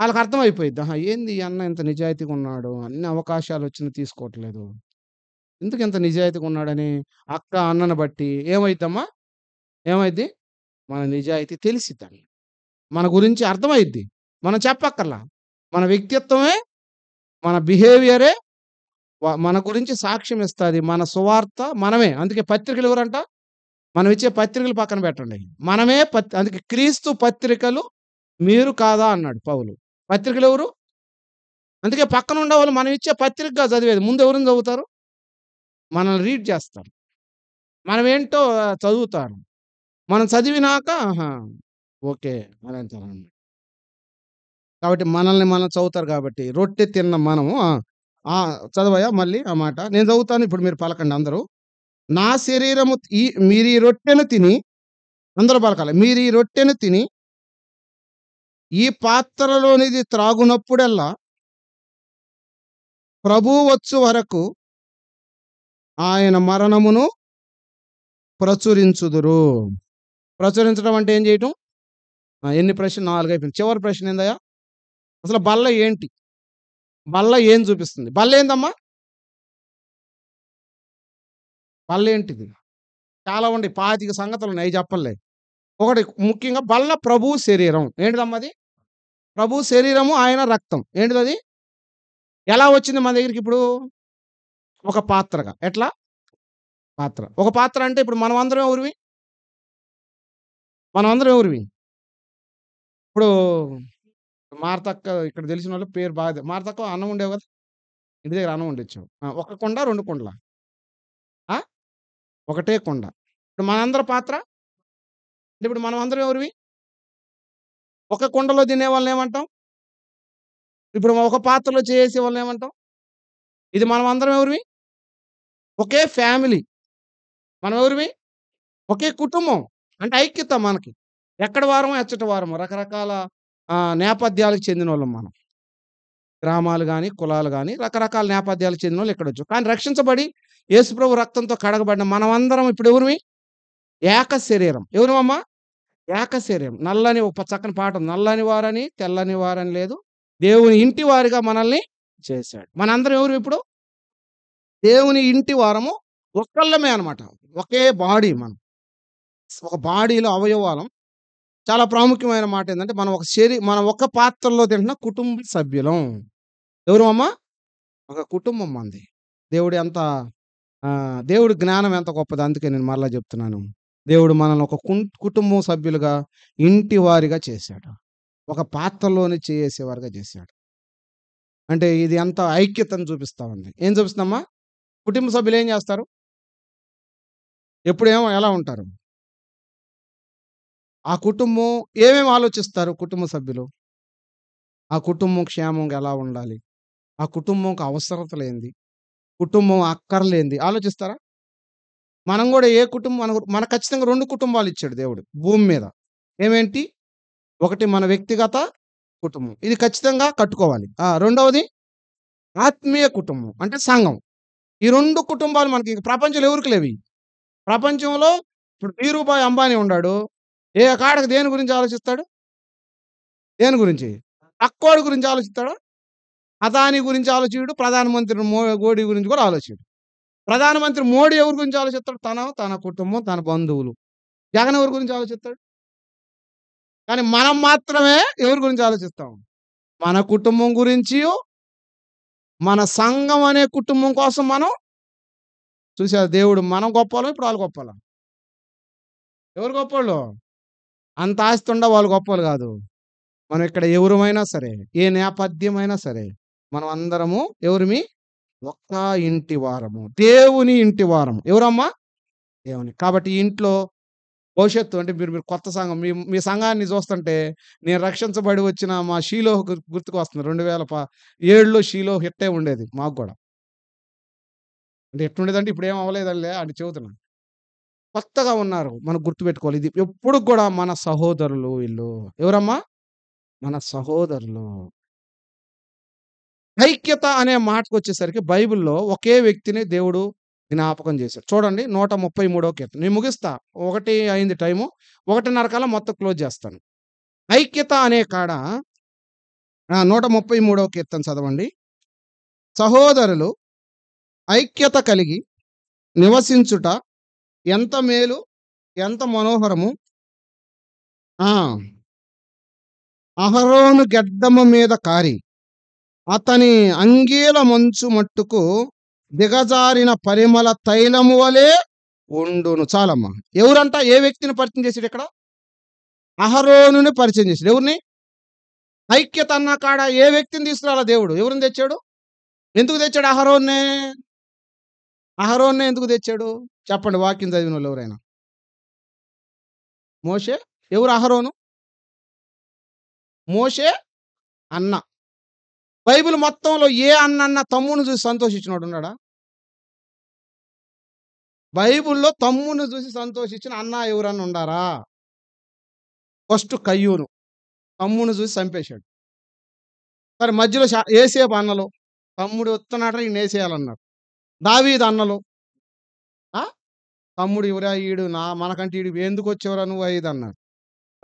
వాళ్ళకి అర్థమైపోయింది ఏంది అన్న ఇంత నిజాయితీగా ఉన్నాడు అన్ని అవకాశాలు వచ్చిన తీసుకోవట్లేదు ఎందుకు ఇంత నిజాయితీగా ఉన్నాడని అక్క అన్నను బట్టి ఏమైద్దమ్మా ఏమైద్ది మన నిజాయితీ తెలిసిద్దాం మన గురించి అర్థమైద్ది మనం చెప్పక్కర్లా మన వ్యక్తిత్వమే మన బిహేవియరే మన గురించి సాక్ష్యం ఇస్తుంది మన సువార్త మనమే అందుకే పత్రికలు ఎవరంట మనం ఇచ్చే పత్రికలు పక్కన పెట్టండి మనమే పత్ అందుకే క్రీస్తు పత్రికలు మీరు కాదా అన్నాడు పౌలు పత్రికలు ఎవరు అందుకే పక్కన ఉండేవాళ్ళు మనం ఇచ్చే పత్రిక చదివేది ముందు ఎవరిని చదువుతారు మనల్ని రీడ్ చేస్తారు మనం ఏంటో చదువుతారు మనం చదివినాక ఓకే అని అంటారు కాబట్టి మనల్ని మనం చదువుతారు కాబట్టి రొట్టె తిన్న మనము చదవయా మళ్ళీ ఆ మాట నేను చదువుతాను ఇప్పుడు మీరు పలకండి అందరూ నా శరీరము ఈ మీరు ఈ రొట్టెను తిని అందరూ పలకాలి మీరు ఈ రొట్టెను తిని ఈ పాత్రలోనిది త్రాగునప్పుడల్లా ప్రభు వచ్చు వరకు ఆయన మరణమును ప్రచురించుదురు ప్రచురించడం అంటే ఏం చేయటం ఎన్ని ప్రశ్న నాలుగు అయిపోయింది చివరి ప్రశ్న ఏందయ్యా అసలు బల్ల ఏంటి బల్ల ఏం చూపిస్తుంది బల్ల ఏందమ్మా బల్ల ఏంటిది చాలా ఉండి పాతిక సంగతులు ఉన్నాయి చెప్పలే ఒకటి ముఖ్యంగా బల్ల ప్రభు శరీరం ఏంటిదమ్మా అది ప్రభు శరీరము ఆయన రక్తం ఏంటిది అది ఎలా వచ్చింది మన దగ్గరికి ఇప్పుడు ఒక పాత్రగా ఎట్లా పాత్ర ఒక పాత్ర అంటే ఇప్పుడు మనం అందరం ఎవరివి మనం అందరం ఎవరివి ఇప్పుడు మారతక్క ఇక్కడ తెలిసిన వాళ్ళు పేరు బాగా మారతక్క అన్నం వండావు కదా ఇంటి దగ్గర అన్నం ఉండొచ్చు ఒక కుండ, రెండు కుండలా? ఆ! ఒకటే కుండ. ఇప్పుడు మనందరి పాత్ర? అంటే ఇప్పుడు అందరం ఎవరివి? ఒక కుండలో ఏమంటాం ఇప్పుడు ఒక పాత్రలో ఏమంటాం ఇది మనమందరం ఎవరివి? ఒకే ఫ్యామిలీ. మనం ఎవరివి ఒకే కుటుంబం. అంటే ఐక్యత మనకి. ఎక్కడ వారమో, ఎచ్చట వారమో రకరకాల నేపథ్యాలకు చెందిన వాళ్ళం మనం గ్రామాలు కానీ కులాలు కానీ రకరకాల నేపథ్యాలకు చెందిన వాళ్ళు ఇక్కడ వచ్చు కానీ రక్షించబడి యేసుప్రభు రక్తంతో కడగబడిన మనమందరం ఇప్పుడు ఎవరివి ఏక శరీరం ఎవరమ్మా ఏక శరీరం నల్లని ఒక చక్కని పాట నల్లని వారని తెల్లని వారని లేదు దేవుని ఇంటి వారిగా మనల్ని చేశాడు మనందరం ఎవరు ఇప్పుడు దేవుని ఇంటి వారము ఒక్కళ్ళమే అనమాట ఒకే బాడీ మనం ఒక బాడీలో అవయవాలం చాలా ప్రాముఖ్యమైన మాట ఏంటంటే మనం ఒక శరీ మనం ఒక పాత్రలో తింటున్న కుటుంబ సభ్యులం ఎవరు అమ్మ ఒక కుటుంబం మంది దేవుడు ఎంత దేవుడి జ్ఞానం ఎంత గొప్పది అందుకే నేను మరలా చెప్తున్నాను దేవుడు మనల్ని ఒక కుటుంబం సభ్యులుగా ఇంటి వారిగా చేశాడు ఒక పాత్రలోనే చేసేవారుగా చేశాడు అంటే ఇది ఎంత ఐక్యతను చూపిస్తా ఉంది ఏం చూపిస్తామా కుటుంబ సభ్యులు ఏం చేస్తారు ఎప్పుడేమో ఎలా ఉంటారు ఆ కుటుంబం ఏమేమి ఆలోచిస్తారు కుటుంబ సభ్యులు ఆ కుటుంబం క్షేమంగా ఎలా ఉండాలి ఆ కుటుంబంకు అవసరత లేనిది కుటుంబం అక్కర్లేంది ఆలోచిస్తారా మనం కూడా ఏ కుటుంబం మన ఖచ్చితంగా రెండు కుటుంబాలు ఇచ్చాడు దేవుడు భూమి మీద ఏమేంటి ఒకటి మన వ్యక్తిగత కుటుంబం ఇది ఖచ్చితంగా కట్టుకోవాలి రెండవది ఆత్మీయ కుటుంబం అంటే సంఘం ఈ రెండు కుటుంబాలు మనకి ప్రపంచంలో ఎవరికి లేవి ప్రపంచంలో ఇప్పుడు ధీరుబాయ్ అంబానీ ఉన్నాడు ఏ కాడకు దేని గురించి ఆలోచిస్తాడు దేని గురించి అక్కోడి గురించి ఆలోచిస్తాడు అదాని గురించి ఆలోచించడు ప్రధానమంత్రి మోడీ గోడి గురించి కూడా ఆలోచించడు ప్రధానమంత్రి మోడీ ఎవరి గురించి ఆలోచిస్తాడు తన తన కుటుంబం తన బంధువులు జగన్ ఎవరి గురించి ఆలోచిస్తాడు కానీ మనం మాత్రమే ఎవరి గురించి ఆలోచిస్తాం మన కుటుంబం గురించి మన సంఘం అనే కుటుంబం కోసం మనం చూసా దేవుడు మనం గొప్పలో ఇప్పుడు వాళ్ళు గొప్పలో ఎవరు గొప్పవాళ్ళు అంత ఆస్తి ఉండ వాళ్ళు గొప్పలు కాదు మనం ఇక్కడ ఎవరమైనా సరే ఏ నేపథ్యమైనా సరే మనం అందరము ఎవరిమి ఒక్క ఇంటి వారము దేవుని ఇంటి వారము ఎవరమ్మా దేవుని కాబట్టి ఇంట్లో భవిష్యత్తు అంటే మీరు మీరు కొత్త సంఘం మీ మీ సంఘాన్ని చూస్తుంటే నేను రక్షించబడి వచ్చిన మా షీలో గుర్తుకు వస్తుంది రెండు వేల ఏడులో షీలో హిట్టే ఉండేది మాకు కూడా అంటే ఎట్టుండేదంటే ఇప్పుడు ఏం అవ్వలేదండి అని చెబుతున్నాను కొత్తగా ఉన్నారు మనం గుర్తుపెట్టుకోవాలి ఇది ఎప్పుడు కూడా మన సహోదరులు వీళ్ళు ఎవరమ్మా మన సహోదరులు ఐక్యత అనే మాటకు వచ్చేసరికి బైబిల్లో ఒకే వ్యక్తిని దేవుడు జ్ఞాపకం చేశాడు చూడండి నూట ముప్పై మూడో కీర్తన నేను ముగిస్తా ఒకటి అయింది టైము ఒకటిన్నర కాలం మొత్తం క్లోజ్ చేస్తాను ఐక్యత అనే కాడ నూట ముప్పై మూడో కీర్తన చదవండి సహోదరులు ఐక్యత కలిగి నివసించుట ఎంత మేలు ఎంత మనోహరము అహరోను గెడ్డము మీద కారి అతని అంగీల మంచు మట్టుకు దిగజారిన పరిమళ తైలము వలె ఉండును చాలమ్మా ఎవరంట ఏ వ్యక్తిని పరిచయం చేసాడు ఇక్కడ అహరోనుని పరిచయం చేశాడు ఎవరిని ఐక్యత అన్న కాడ ఏ వ్యక్తిని తీసుకురాలా దేవుడు ఎవరిని తెచ్చాడు ఎందుకు తెచ్చాడు అహరోన్నే అహరోన్నే ఎందుకు తెచ్చాడు చెప్పండి వాక్యం చదివిన వాళ్ళు ఎవరైనా మోషే ఎవరు అహరోను మోషే అన్న బైబిల్ మొత్తంలో ఏ అన్న తమ్ముని చూసి సంతోషించినాడు ఉన్నాడా బైబిల్లో తమ్ముని చూసి సంతోషించిన అన్న ఎవరన్నా ఉండారా ఫస్ట్ కయ్యూరు తమ్ముని చూసి చంపేశాడు సరే మధ్యలో ఏసేపు అన్నలు తమ్ముడు వస్తున్నాడు ఈయన వేసేయాలన్నాడు దావీద్ అన్నలో తమ్ముడు ఇవరా ఈడు నా మనకంటే ఈడు ఎందుకు వచ్చేవరా నువ్వు అయ్యేది అన్నాడు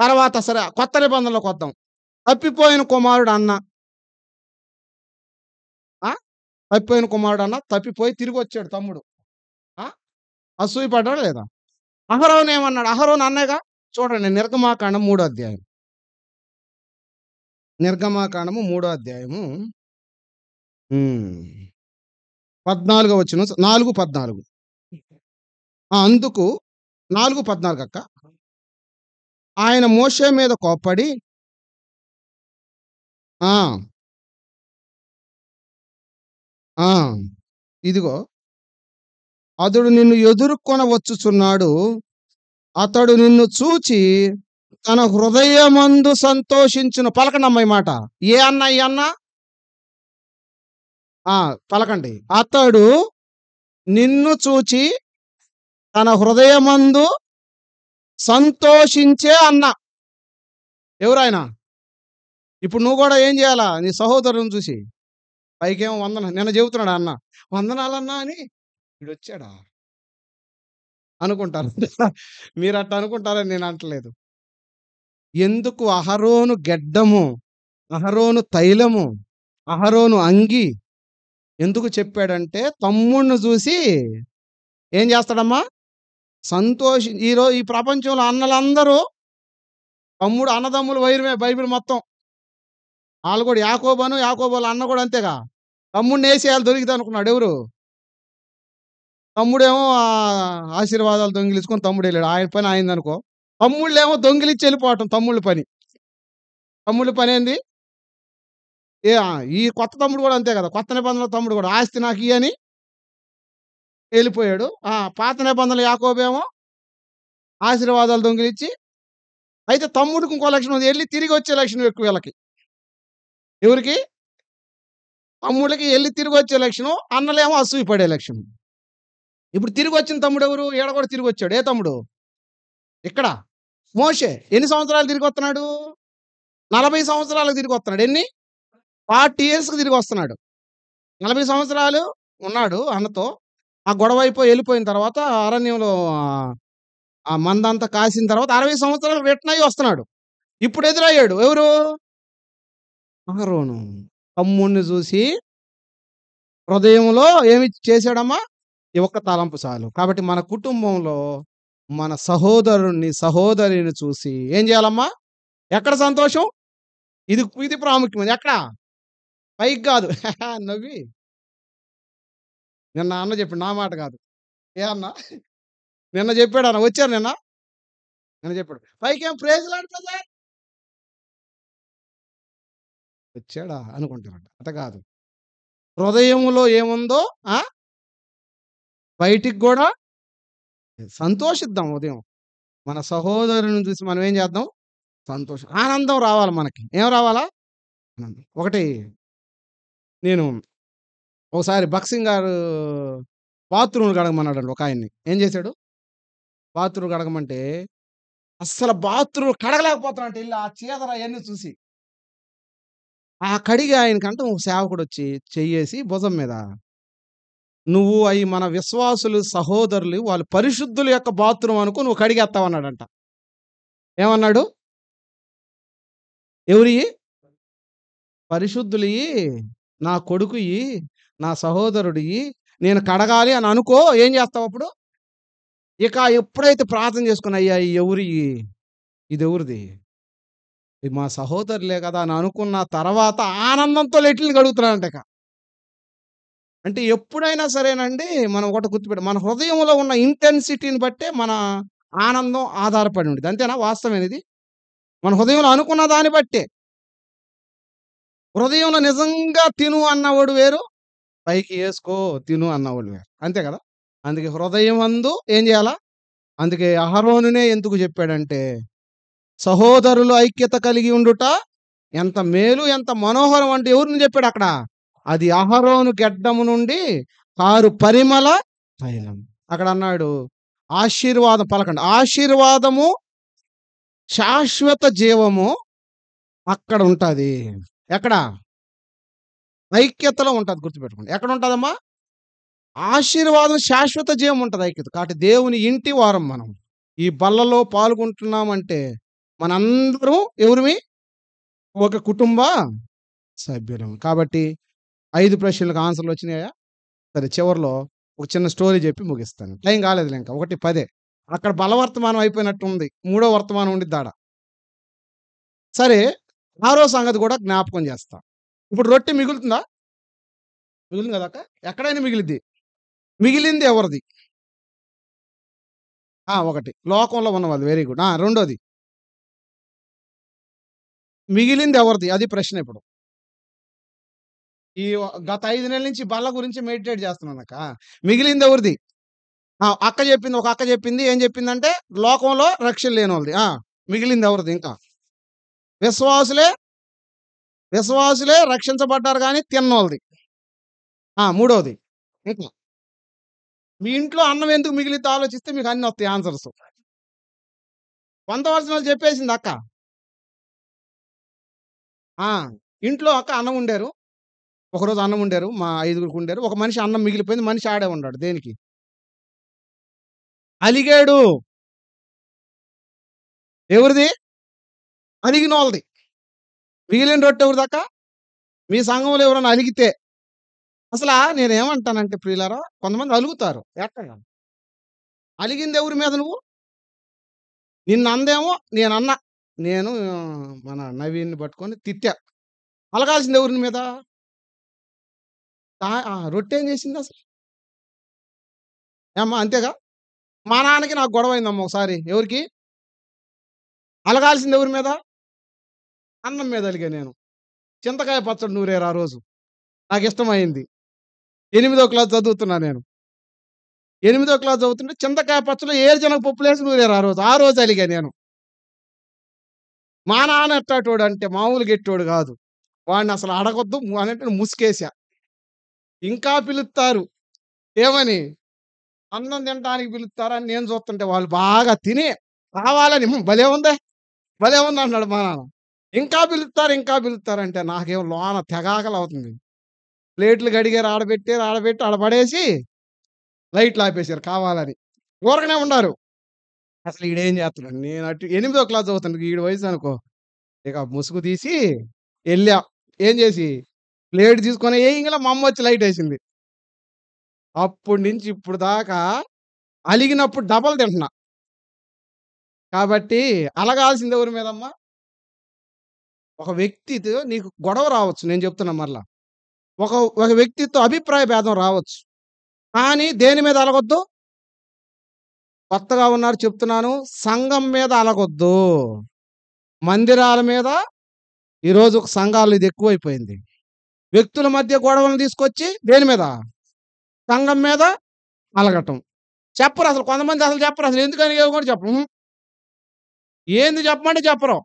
తర్వాత సరే కొత్త నిబంధనలోకి వద్దాం తప్పిపోయిన కుమారుడు అన్న తప్పిపోయిన కుమారుడు అన్న తప్పిపోయి తిరిగి వచ్చాడు తమ్ముడు అసూయపడ్డాడు లేదా అహరోన్ ఏమన్నాడు అహరోన్ అన్నగా చూడండి నిర్గమాకాండం మూడో అధ్యాయం నిర్గమాకాండము మూడో అధ్యాయము పద్నాలుగో వచ్చిన నాలుగు పద్నాలుగు అందుకు నాలుగు పద్నాలుగు అక్క ఆయన మోసే మీద కోప్పడి ఇదిగో అతడు నిన్ను ఎదుర్కొనవచ్చుచున్నాడు అతడు నిన్ను చూచి తన హృదయమందు సంతోషించిన పలకండి మాట ఏ అన్న ఈ అన్న పలకండి అతడు నిన్ను చూచి తన హృదయమందు సంతోషించే అన్న ఎవరాయన ఇప్పుడు నువ్వు కూడా ఏం చేయాలా నీ సహోదరుని చూసి పైకేమో వందన నిన్న చెబుతున్నాడు అన్న వందనాలన్నా అని వీడు వచ్చాడా అనుకుంటారు మీరు అట్ట అనుకుంటారని నేను అంటలేదు ఎందుకు అహరోను గెడ్డము అహరోను తైలము అహరోను అంగి ఎందుకు చెప్పాడంటే తమ్ముడిని చూసి ఏం చేస్తాడమ్మా సంతోష ఈరోజు ఈ ప్రపంచంలో అన్నలందరూ తమ్ముడు అన్నదమ్ములు వైరమే బైబిల్ మొత్తం వాళ్ళు కూడా యాకోబను యాకోబోలు అన్న కూడా అంతేగా తమ్ముడిని వేసేయాలి దొరికితే అనుకున్నాడు ఎవరు తమ్ముడేమో ఆశీర్వాదాలు దొంగిలించుకొని తమ్ముడు వెళ్ళాడు ఆయన పని అయిందనుకో తమ్ముళ్ళేమో దొంగిలిచ్చి వెళ్ళిపోవటం తమ్ముళ్ళు పని తమ్ముళ్ళు పని ఏంది ఏ ఈ కొత్త తమ్ముడు కూడా అంతే కదా కొత్త నిబంధనలో తమ్ముడు కూడా ఆస్తి నాకు ఇవని వెళ్ళిపోయాడు ఆ పాత నిబంధనలు యాకోబేమో ఆశీర్వాదాలు దొంగిలిచ్చి అయితే తమ్ముడికి ఇంకో లక్షణం ఉంది వెళ్ళి తిరిగి వచ్చే లక్షణం ఎక్కువ వీళ్ళకి ఎవరికి తమ్ముడికి వెళ్ళి తిరిగి వచ్చే లక్షణం అన్నలేమో అసూయ పడే లక్షణం ఇప్పుడు తిరిగి వచ్చిన తమ్ముడు ఎవరు ఏడ కూడా తిరిగి వచ్చాడు ఏ తమ్ముడు ఇక్కడ మోషే ఎన్ని సంవత్సరాలు తిరిగి వస్తున్నాడు నలభై సంవత్సరాలకు తిరిగి వస్తున్నాడు ఎన్ని ఫార్టీ ఇయర్స్కి తిరిగి వస్తున్నాడు నలభై సంవత్సరాలు ఉన్నాడు అన్నతో ఆ గొడవ అయిపోయి వెళ్ళిపోయిన తర్వాత అరణ్యంలో ఆ మందంతా కాసిన తర్వాత అరవై సంవత్సరాలు రిటర్న్ అయ్యి వస్తున్నాడు ఇప్పుడు ఎదురయ్యాడు ఎవరు అహరోను తమ్ముణ్ణి చూసి హృదయంలో ఏమి చేశాడమ్మా ఈ ఒక్క తలంపు చాలు కాబట్టి మన కుటుంబంలో మన సహోదరుణ్ణి సహోదరిని చూసి ఏం చేయాలమ్మా ఎక్కడ సంతోషం ఇది ఇది ప్రాముఖ్యమైనది ఎక్కడ పైకి కాదు నవ్వి నిన్న అన్న చెప్పాడు నా మాట కాదు ఏ అన్న నిన్న చెప్పాడు అన్న వచ్చారు నిన్న నిన్న చెప్పాడు పైకి ఏం ప్రేజలాడు వచ్చాడా అనుకుంటారంట అట కాదు హృదయంలో ఏముందో ఆ బయటికి కూడా సంతోషిద్దాం ఉదయం మన సహోదరుని చూసి మనం ఏం చేద్దాం సంతోషం ఆనందం రావాలి మనకి ఏం రావాలా ఒకటి నేను ఒకసారి బక్సింగ్ గారు బాత్రూమ్లు కడగమన్నాడు ఒక ఆయన్ని ఏం చేశాడు బాత్రూమ్ కడగమంటే అస్సలు బాత్రూమ్ కడగలేకపోతున్నాడు ఇల్లు ఆ చీదర అవన్నీ చూసి ఆ కడిగి ఆయనకంటే ఒక సేవకుడు వచ్చి చెయ్యేసి భుజం మీద నువ్వు అవి మన విశ్వాసులు సహోదరులు వాళ్ళు పరిశుద్ధుల యొక్క బాత్రూమ్ అనుకో నువ్వు కడిగేస్తావన్నాడంట ఏమన్నాడు ఎవరి పరిశుద్ధులు నా కొడుకుయి నా సహోదరుడి నేను కడగాలి అని అనుకో ఏం చేస్తావు అప్పుడు ఇక ఎప్పుడైతే ప్రార్థన చేసుకుని అయ్యా ఎవరి ఇది ఎవరిది ఇది మా సహోదరులే కదా అని అనుకున్న తర్వాత ఆనందంతో లెట్లు కడుగుతున్నానంట ఇక అంటే ఎప్పుడైనా సరేనండి మనం ఒకటి గుర్తుపెట్ట మన హృదయంలో ఉన్న ఇంటెన్సిటీని బట్టే మన ఆనందం ఆధారపడి ఉండేది అంతేనా ఇది మన హృదయంలో అనుకున్న దాన్ని బట్టే హృదయంలో నిజంగా తిను అన్నవాడు వేరు పైకి వేసుకో తిను అన్నవాళ్ళు గారు అంతే కదా అందుకే హృదయం అందు ఏం చేయాలా అందుకే అహరోనునే ఎందుకు చెప్పాడంటే సహోదరులు ఐక్యత కలిగి ఉండుట ఎంత మేలు ఎంత మనోహరం అంటే ఎవరిని చెప్పాడు అక్కడ అది అహరోను గెడ్డము నుండి కారు పరిమళ తైలం అక్కడ అన్నాడు ఆశీర్వాదం పలకండి ఆశీర్వాదము శాశ్వత జీవము అక్కడ ఉంటుంది ఎక్కడ ఐక్యతలో ఉంటుంది గుర్తుపెట్టుకోండి ఎక్కడ ఉంటుందమ్మా ఆశీర్వాదం శాశ్వత జీవం ఉంటుంది ఐక్యత కాబట్టి దేవుని ఇంటి వారం మనం ఈ బల్లలో పాల్గొంటున్నామంటే మనందరం ఎవరివి ఒక కుటుంబ సభ్యులం కాబట్టి ఐదు ప్రశ్నలకు ఆన్సర్లు వచ్చినాయా సరే చివరిలో ఒక చిన్న స్టోరీ చెప్పి ముగిస్తాను టైం కాలేదు ఇంకా ఒకటి పదే అక్కడ బలవర్తమానం అయిపోయినట్టు ఉంది మూడో వర్తమానం ఉండి దాడ సరే ఆరో సంగతి కూడా జ్ఞాపకం చేస్తాం ఇప్పుడు రొట్టె మిగులుతుందా మిగులుతుంది కదా అక్క ఎక్కడైనా మిగిలిద్ది మిగిలింది ఎవరిది ఒకటి లోకంలో ఉన్నవాళ్ళు వెరీ గుడ్ రెండోది మిగిలింది ఎవరిది అది ప్రశ్న ఇప్పుడు ఈ గత ఐదు నెలల నుంచి బల్ల గురించి మెడిటేట్ చేస్తున్నాను అక్క మిగిలింది ఎవరిది అక్క చెప్పింది ఒక అక్క చెప్పింది ఏం చెప్పిందంటే లోకంలో రక్షణ లేని వాళ్ళది మిగిలింది ఎవరిది ఇంకా విశ్వాసులే విశ్వాసులే రక్షించబడ్డారు కానీ తిన్నోళ్ళది మూడవది ఇంకా మీ ఇంట్లో అన్నం ఎందుకు మిగిలితే ఆలోచిస్తే మీకు అన్నీ వస్తాయి ఆన్సర్స్ వంద చెప్పేసింది అక్క ఇంట్లో అక్క అన్నం ఉండేరు ఒకరోజు అన్నం ఉండేరు మా ఐదుగురికి ఉండేరు ఒక మనిషి అన్నం మిగిలిపోయింది మనిషి ఆడే ఉన్నాడు దేనికి అలిగాడు ఎవరిది అలిగిన వాళ్ళది మిగిలిన రొట్టె ఎవరి దాకా మీ సంఘంలో ఎవరన్నా అలిగితే అసలు ఏమంటానంటే ప్రియులారా కొంతమంది అలుగుతారు ఎట్టగా అలిగింది ఎవరి మీద నువ్వు నిన్న అందేమో నేను అన్న నేను మన నవీన్ని పట్టుకొని తిట్టా అలగాల్సింది ఎవరి మీద రొట్టె ఏం చేసింది అసలు ఏమ్మా అంతేగా మా నాన్నకి నాకు గొడవ అయిందమ్మా ఒకసారి ఎవరికి అలగాల్సింది ఎవరి మీద అన్నం మీద అలిగా నేను చింతకాయ పచ్చడి నూరేరు ఆ రోజు నాకు ఇష్టమైంది ఎనిమిదో క్లాస్ చదువుతున్నా నేను ఎనిమిదో క్లాస్ చదువుతుంటే చింతకాయ పచ్చడి ఏరు పప్పు లేసి నూరేరు ఆ రోజు ఆ రోజు అలిగా నేను మా నాన్న ఎట్టాటోడు అంటే మామూలు గెట్టోడు కాదు వాడిని అసలు అడగొద్దు అని అంటే ముసుకేసా ఇంకా పిలుస్తారు ఏమని అన్నం తినడానికి పిలుస్తారని నేను చూస్తుంటే వాళ్ళు బాగా తిని రావాలని భలే ఉందే భలే ఉంది అన్నాడు మా నాన్న ఇంకా పిలుస్తారు ఇంకా పిలుస్తారంటే నాకేం లోన తెగాకలు అవుతుంది ప్లేట్లు కడిగారు ఆడబెట్టారు ఆడబెట్టి ఆడపడేసి లైట్లు ఆపేశారు కావాలని ఊరకనే ఉన్నారు అసలు ఈడేం చేస్తున్నాడు నేను అటు ఎనిమిదో క్లాస్ చదువుతాను ఈడు వయసు అనుకో ఇక ముసుగు తీసి వెళ్ళా ఏం చేసి ప్లేట్ తీసుకొని ఏ ఇంకా మా అమ్మ వచ్చి లైట్ వేసింది అప్పటి నుంచి ఇప్పుడు దాకా అలిగినప్పుడు డబల్ తింటున్నా కాబట్టి అలగాల్సింది ఎవరి మీదమ్మా ఒక వ్యక్తితో నీకు గొడవ రావచ్చు నేను చెప్తున్నా మరలా ఒక ఒక వ్యక్తితో అభిప్రాయ భేదం రావచ్చు కానీ దేని మీద అలగొద్దు కొత్తగా ఉన్నారు చెప్తున్నాను సంఘం మీద అలగొద్దు మందిరాల మీద ఈరోజు సంఘాలు ఇది ఎక్కువైపోయింది వ్యక్తుల మధ్య గొడవలను తీసుకొచ్చి దేని మీద సంఘం మీద అలగటం చెప్పరు అసలు కొంతమంది అసలు చెప్పరు అసలు ఎందుకని కూడా చెప్పరు ఏంది చెప్పమంటే చెప్పరు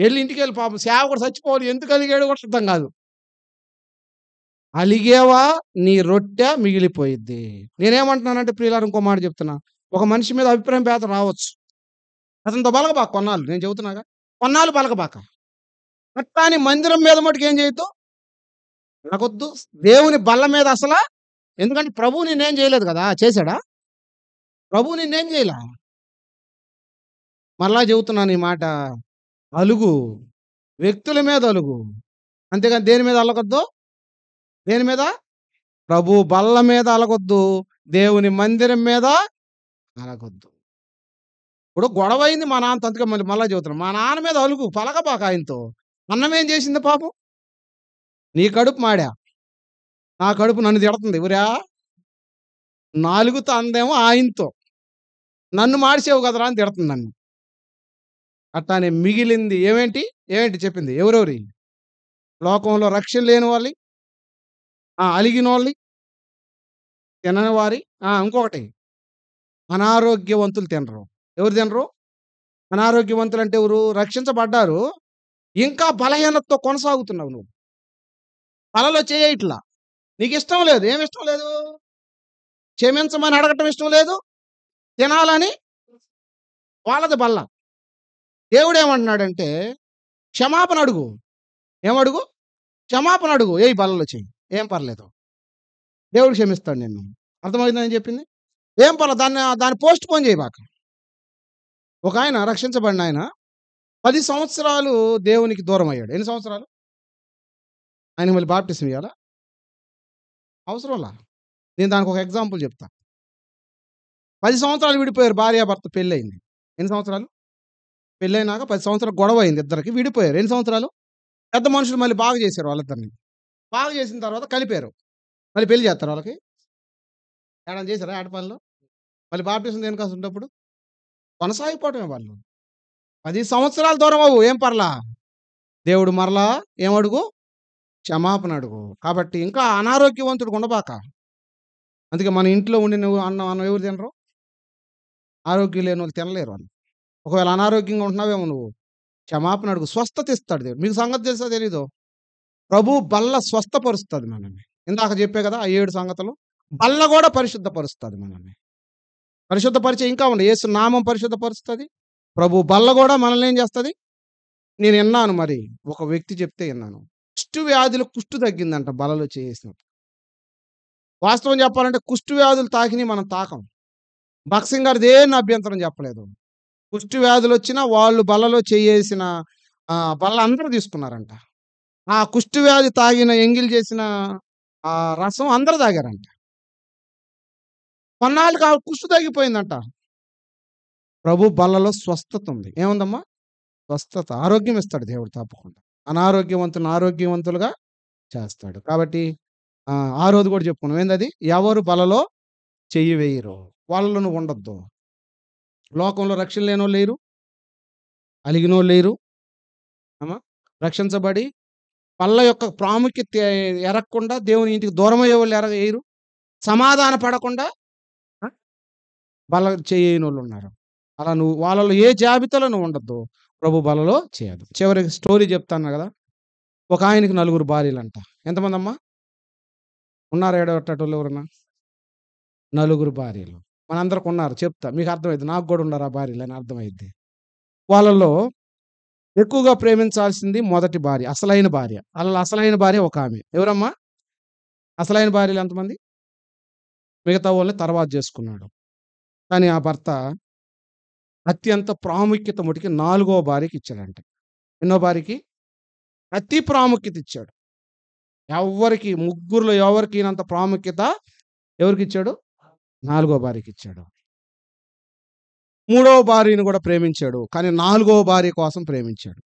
వెళ్ళి ఇంటికి వెళ్ళి పాపం సేవకుడు చచ్చిపోవాలి ఎందుకు అలిగాడు కూడా అర్థం కాదు అలిగేవా నీ రొట్టె మిగిలిపోయిద్ది నేనేమంటున్నానంటే ప్రియులారు ఇంకో మాట చెప్తున్నా ఒక మనిషి మీద అభిప్రాయం పేద రావచ్చు అతనితో బలకబాక కొన్నాళ్ళు నేను చెబుతున్నాగా కొన్నాళ్ళు బలకబాక మొత్తాన్ని మందిరం మీద మటుకు ఏం చేయొద్దు నాకొద్దు దేవుని బల్ల మీద అసలు ఎందుకంటే ప్రభు నేనేం చేయలేదు కదా చేశాడా ప్రభు నిన్నేం చేయలే మరలా చెబుతున్నాను ఈ మాట అలుగు వ్యక్తుల మీద అలుగు అంతేగాని దేని మీద అలగొద్దు దేని మీద ప్రభు బల్ల మీద అలగొద్దు దేవుని మందిరం మీద అలగొద్దు ఇప్పుడు గొడవ అయింది మా నాన్న తంతగా మళ్ళీ మళ్ళీ చెబుతున్నాను మా నాన్న మీద అలుగు పలకపాక ఆయనతో అన్నం ఏం చేసింది పాపం నీ కడుపు మాడా నా కడుపు నన్ను తిడుతుంది ఎవరా నాలుగుతో అందేమో ఆయనతో నన్ను మాడిసేవు కదరా అని తిడుతుంది నన్ను అట్లానే మిగిలింది ఏమేంటి ఏమేంటి చెప్పింది ఎవరెవరి లోకంలో రక్షణ లేని వాళ్ళు అలిగిన వాళ్ళు తినని వారి ఇంకొకటి అనారోగ్యవంతులు తినరు ఎవరు తినరు అనారోగ్యవంతులు అంటే ఎవరు రక్షించబడ్డారు ఇంకా బలహీనతతో కొనసాగుతున్నావు నువ్వు బలలో చేయ ఇట్లా నీకు ఇష్టం లేదు ఏమి ఇష్టం లేదు క్షమించమని అడగటం ఇష్టం లేదు తినాలని వాళ్ళది బల్ల దేవుడు ఏమంటున్నాడంటే క్షమాపణ అడుగు ఏమడుగు క్షమాపణ అడుగు ఏ బలలో వచ్చాయి ఏం పర్లేదు దేవుడు క్షమిస్తాడు నిన్ను అర్థమవుతుందని చెప్పింది ఏం పర్లేదు దాన్ని దాన్ని పోస్ట్ పోన్ చేయబాక ఒక ఆయన రక్షించబడిన ఆయన పది సంవత్సరాలు దేవునికి దూరం అయ్యాడు ఎన్ని సంవత్సరాలు ఆయన మళ్ళీ బాప్టిసం ఇవ్వాలా అవసరంలా నేను దానికి ఒక ఎగ్జాంపుల్ చెప్తా పది సంవత్సరాలు విడిపోయారు భార్యాభర్త పెళ్ళి అయింది ఎన్ని సంవత్సరాలు పెళ్ళైనాక పది సంవత్సరాలు గొడవ అయింది ఇద్దరికి విడిపోయారు ఎన్ని సంవత్సరాలు పెద్ద మనుషులు మళ్ళీ బాగా చేశారు వాళ్ళిద్దరిని బాగా చేసిన తర్వాత కలిపారు మళ్ళీ పెళ్లి చేస్తారు వాళ్ళకి ఏడాది ఏడ ఆడపనులు మళ్ళీ బాప్టిజం కాస్త ఉన్నప్పుడు కొనసాగిపోవటమే వాళ్ళు పది సంవత్సరాల దూరం అవు ఏం పర్లా దేవుడు మరలా ఏమడుగు క్షమాపణ అడుగు కాబట్టి ఇంకా అనారోగ్యవంతుడు ఉండబాక అందుకే మన ఇంట్లో ఉండి నువ్వు అన్నం అన్నం ఎవరు తినరు ఆరోగ్యం లేని వాళ్ళు తినలేరు వాళ్ళు ఒకవేళ అనారోగ్యంగా ఉంటున్నావేమో నువ్వు క్షమాపణ అడుగు స్వస్థత ఇస్తాడు దేవుడు మీకు సంగతి తెలుసా తెలీదు ప్రభు బల్ల స్వస్థపరుస్తుంది మనల్ని ఇందాక చెప్పే కదా ఆ ఏడు సంగతులు బల్ల కూడా పరిశుద్ధపరుస్తుంది మనల్ని పరిశుద్ధపరిచే ఇంకా ఉండదు ఏసు నామం పరిశుద్ధపరుస్తుంది ప్రభు బల్ల కూడా మనల్ని ఏం చేస్తుంది నేను విన్నాను మరి ఒక వ్యక్తి చెప్తే విన్నాను కుష్టు వ్యాధులు కుష్టు తగ్గిందంట బలలో చేసినప్పుడు వాస్తవం చెప్పాలంటే కుష్టు వ్యాధులు తాకిని మనం తాకం బక్సింగ్ గారు దేని అభ్యంతరం చెప్పలేదు కుష్టి వ్యాధులు వచ్చినా వాళ్ళు బలలో చేసిన బల్ల అందరూ తీసుకున్నారంట ఆ కుష్టి వ్యాధి తాగిన ఎంగిల్ చేసిన ఆ రసం అందరు తాగారంట కొన్నాళ్ళకి ఆ కుష్టి తగ్గిపోయిందంట ప్రభు బలలో స్వస్థత ఉంది ఏముందమ్మా స్వస్థత ఆరోగ్యం ఇస్తాడు దేవుడు తప్పకుండా అనారోగ్యవంతులు ఆరోగ్యవంతులుగా చేస్తాడు కాబట్టి ఆ రోజు కూడా చెప్పుకున్నాం ఏంటది ఎవరు బలలో చెయ్యి వేయరు వాళ్ళను ఉండొద్దు లోకంలో రక్షణ లేనో లేరు అలిగినో లేరు అమ్మా రక్షించబడి పళ్ళ యొక్క ప్రాముఖ్యత ఎరగకుండా దేవుని ఇంటికి దూరమయ్యే వాళ్ళు ఎరగేయరు సమాధాన పడకుండా బల చేయని వాళ్ళు ఉన్నారు అలా నువ్వు వాళ్ళలో ఏ జాబితాలో నువ్వు ఉండద్దు ప్రభు బలలో చేయదు చివరికి స్టోరీ చెప్తాను కదా ఒక ఆయనకి నలుగురు భార్యలు అంట ఎంతమంది అమ్మా ఉన్నారు ఏడవటోళ్ళు ఎవరన్నా నలుగురు భార్యలు మనందరికి ఉన్నారు చెప్తా మీకు అర్థమైంది నాకు కూడా ఉన్నారు ఆ భార్యలు అని అర్థమైంది వాళ్ళలో ఎక్కువగా ప్రేమించాల్సింది మొదటి భార్య అసలైన భార్య వాళ్ళ అసలైన భార్య ఒక ఆమె ఎవరమ్మా అసలైన భార్యలు ఎంతమంది మిగతా వాళ్ళని తర్వాత చేసుకున్నాడు కానీ ఆ భర్త అత్యంత ప్రాముఖ్యత ముటికి నాలుగో భార్యకి ఇచ్చాడంట ఎన్నో భార్యకి అతి ప్రాముఖ్యత ఇచ్చాడు ఎవరికి ముగ్గురులో ఎవరికి అంత ప్రాముఖ్యత ఎవరికి ఇచ్చాడు నాలుగో భార్యకి ఇచ్చాడు మూడవ భార్యను కూడా ప్రేమించాడు కానీ నాలుగవ భార్య కోసం ప్రేమించాడు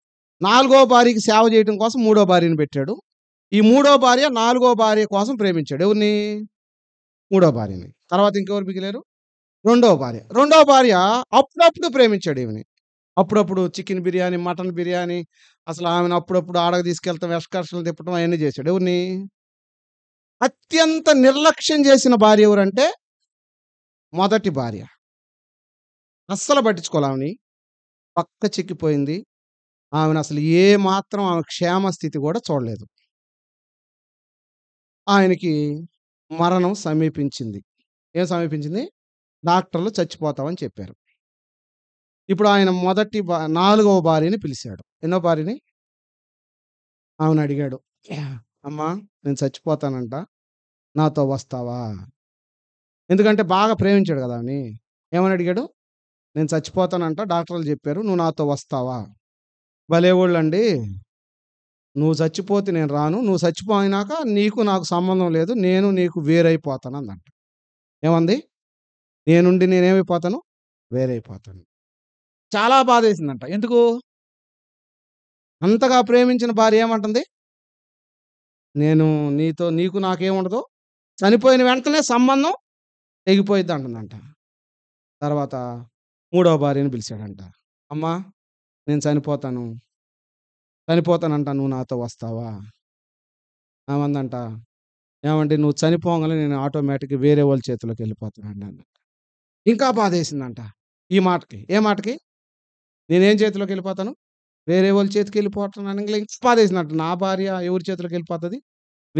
నాలుగో భార్యకి సేవ చేయడం కోసం మూడో భార్యను పెట్టాడు ఈ మూడో భార్య నాలుగో భార్య కోసం ప్రేమించాడు ఎవరిని మూడో భార్యని తర్వాత ఇంకెవరు మిగిలేరు రెండవ భార్య రెండవ భార్య అప్పుడప్పుడు ప్రేమించాడు ఈమెని అప్పుడప్పుడు చికెన్ బిర్యానీ మటన్ బిర్యానీ అసలు ఆమెను అప్పుడప్పుడు ఆడగ తీసుకెళ్తాం వెష్కర్షణలు తిప్పడం అవన్నీ చేశాడు ఎవరిని అత్యంత నిర్లక్ష్యం చేసిన భార్య ఎవరంటే మొదటి భార్య అస్సలు పట్టించుకోలేమని ఆమెని పక్క చిక్కిపోయింది ఆమెను అసలు ఏ మాత్రం ఆమె క్షేమ స్థితి కూడా చూడలేదు ఆయనకి మరణం సమీపించింది ఏం సమీపించింది డాక్టర్లు చచ్చిపోతామని చెప్పారు ఇప్పుడు ఆయన మొదటి నాలుగవ భార్యని పిలిచాడు ఎన్నో భార్యని ఆమెను అడిగాడు అమ్మా నేను చచ్చిపోతానంట నాతో వస్తావా ఎందుకంటే బాగా ప్రేమించాడు కదా అని ఏమని అడిగాడు నేను చచ్చిపోతానంట డాక్టర్లు చెప్పారు నువ్వు నాతో వస్తావా అండి నువ్వు చచ్చిపోతే నేను రాను నువ్వు చచ్చిపోయినాక నీకు నాకు సంబంధం లేదు నేను నీకు వేరైపోతాను అందంట ఏమంది నేనుండి నేనేమైపోతాను వేరైపోతాను చాలా వేసిందంట ఎందుకు అంతగా ప్రేమించిన భార్య ఏమంటుంది నేను నీతో నీకు నాకేముండదు చనిపోయిన వెంటనే సంబంధం తెగిపోయిద్ది అంటుందంట తర్వాత మూడవ భార్యను పిలిచాడంట అమ్మా నేను చనిపోతాను చనిపోతానంట నువ్వు నాతో వస్తావా ఏమందంట ఏమంటే నువ్వు చనిపోగానే నేను ఆటోమేటిక్గా వేరే వాళ్ళ చేతిలోకి వెళ్ళిపోతున్నాను అన్న ఇంకా బాధేసిందంట ఈ మాటకి ఏ మాటకి నేనేం చేతిలోకి వెళ్ళిపోతాను వేరే వాళ్ళ చేతికి వెళ్ళిపోతాను ఇంకా ఇంకా బాధేసిందంట నా భార్య ఎవరి చేతిలోకి వెళ్ళిపోతుంది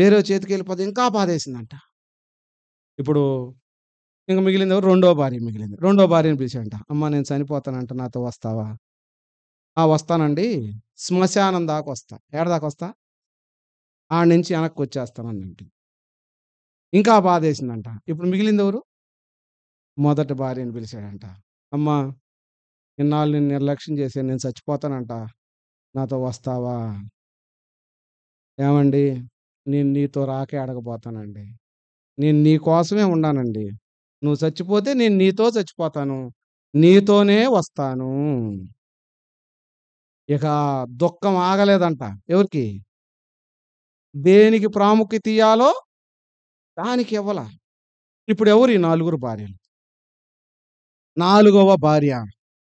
వేరే చేతికి వెళ్ళిపోతుంది ఇంకా బాధేసిందంట ఇప్పుడు ఇంకా మిగిలింది రెండో భార్య మిగిలింది రెండో భార్యను పిలిచాడంట అమ్మ నేను చనిపోతానంట నాతో వస్తావా వస్తానండి శ్మశానం దాకా వస్తా ఏడ దాకా వస్తా ఆ నుంచి వెనక్కి వచ్చేస్తానంటే ఇంకా బాధ వేసిందంట ఇప్పుడు మిగిలింది ఎవరు మొదటి భార్యను పిలిచాడంట అమ్మా ఇన్నాళ్ళు నేను నిర్లక్ష్యం చేసి నేను చచ్చిపోతానంట నాతో వస్తావా ఏమండి నేను నీతో రాకే అడగబోతానండి నేను నీ కోసమే ఉన్నానండి నువ్వు చచ్చిపోతే నేను నీతో చచ్చిపోతాను నీతోనే వస్తాను ఇక దుఃఖం ఆగలేదంట ఎవరికి దేనికి ప్రాముఖ్యత ఇయ్యాలో దానికి ఇవ్వాల ఇప్పుడు ఎవరు ఈ నాలుగురు భార్యలు నాలుగవ భార్య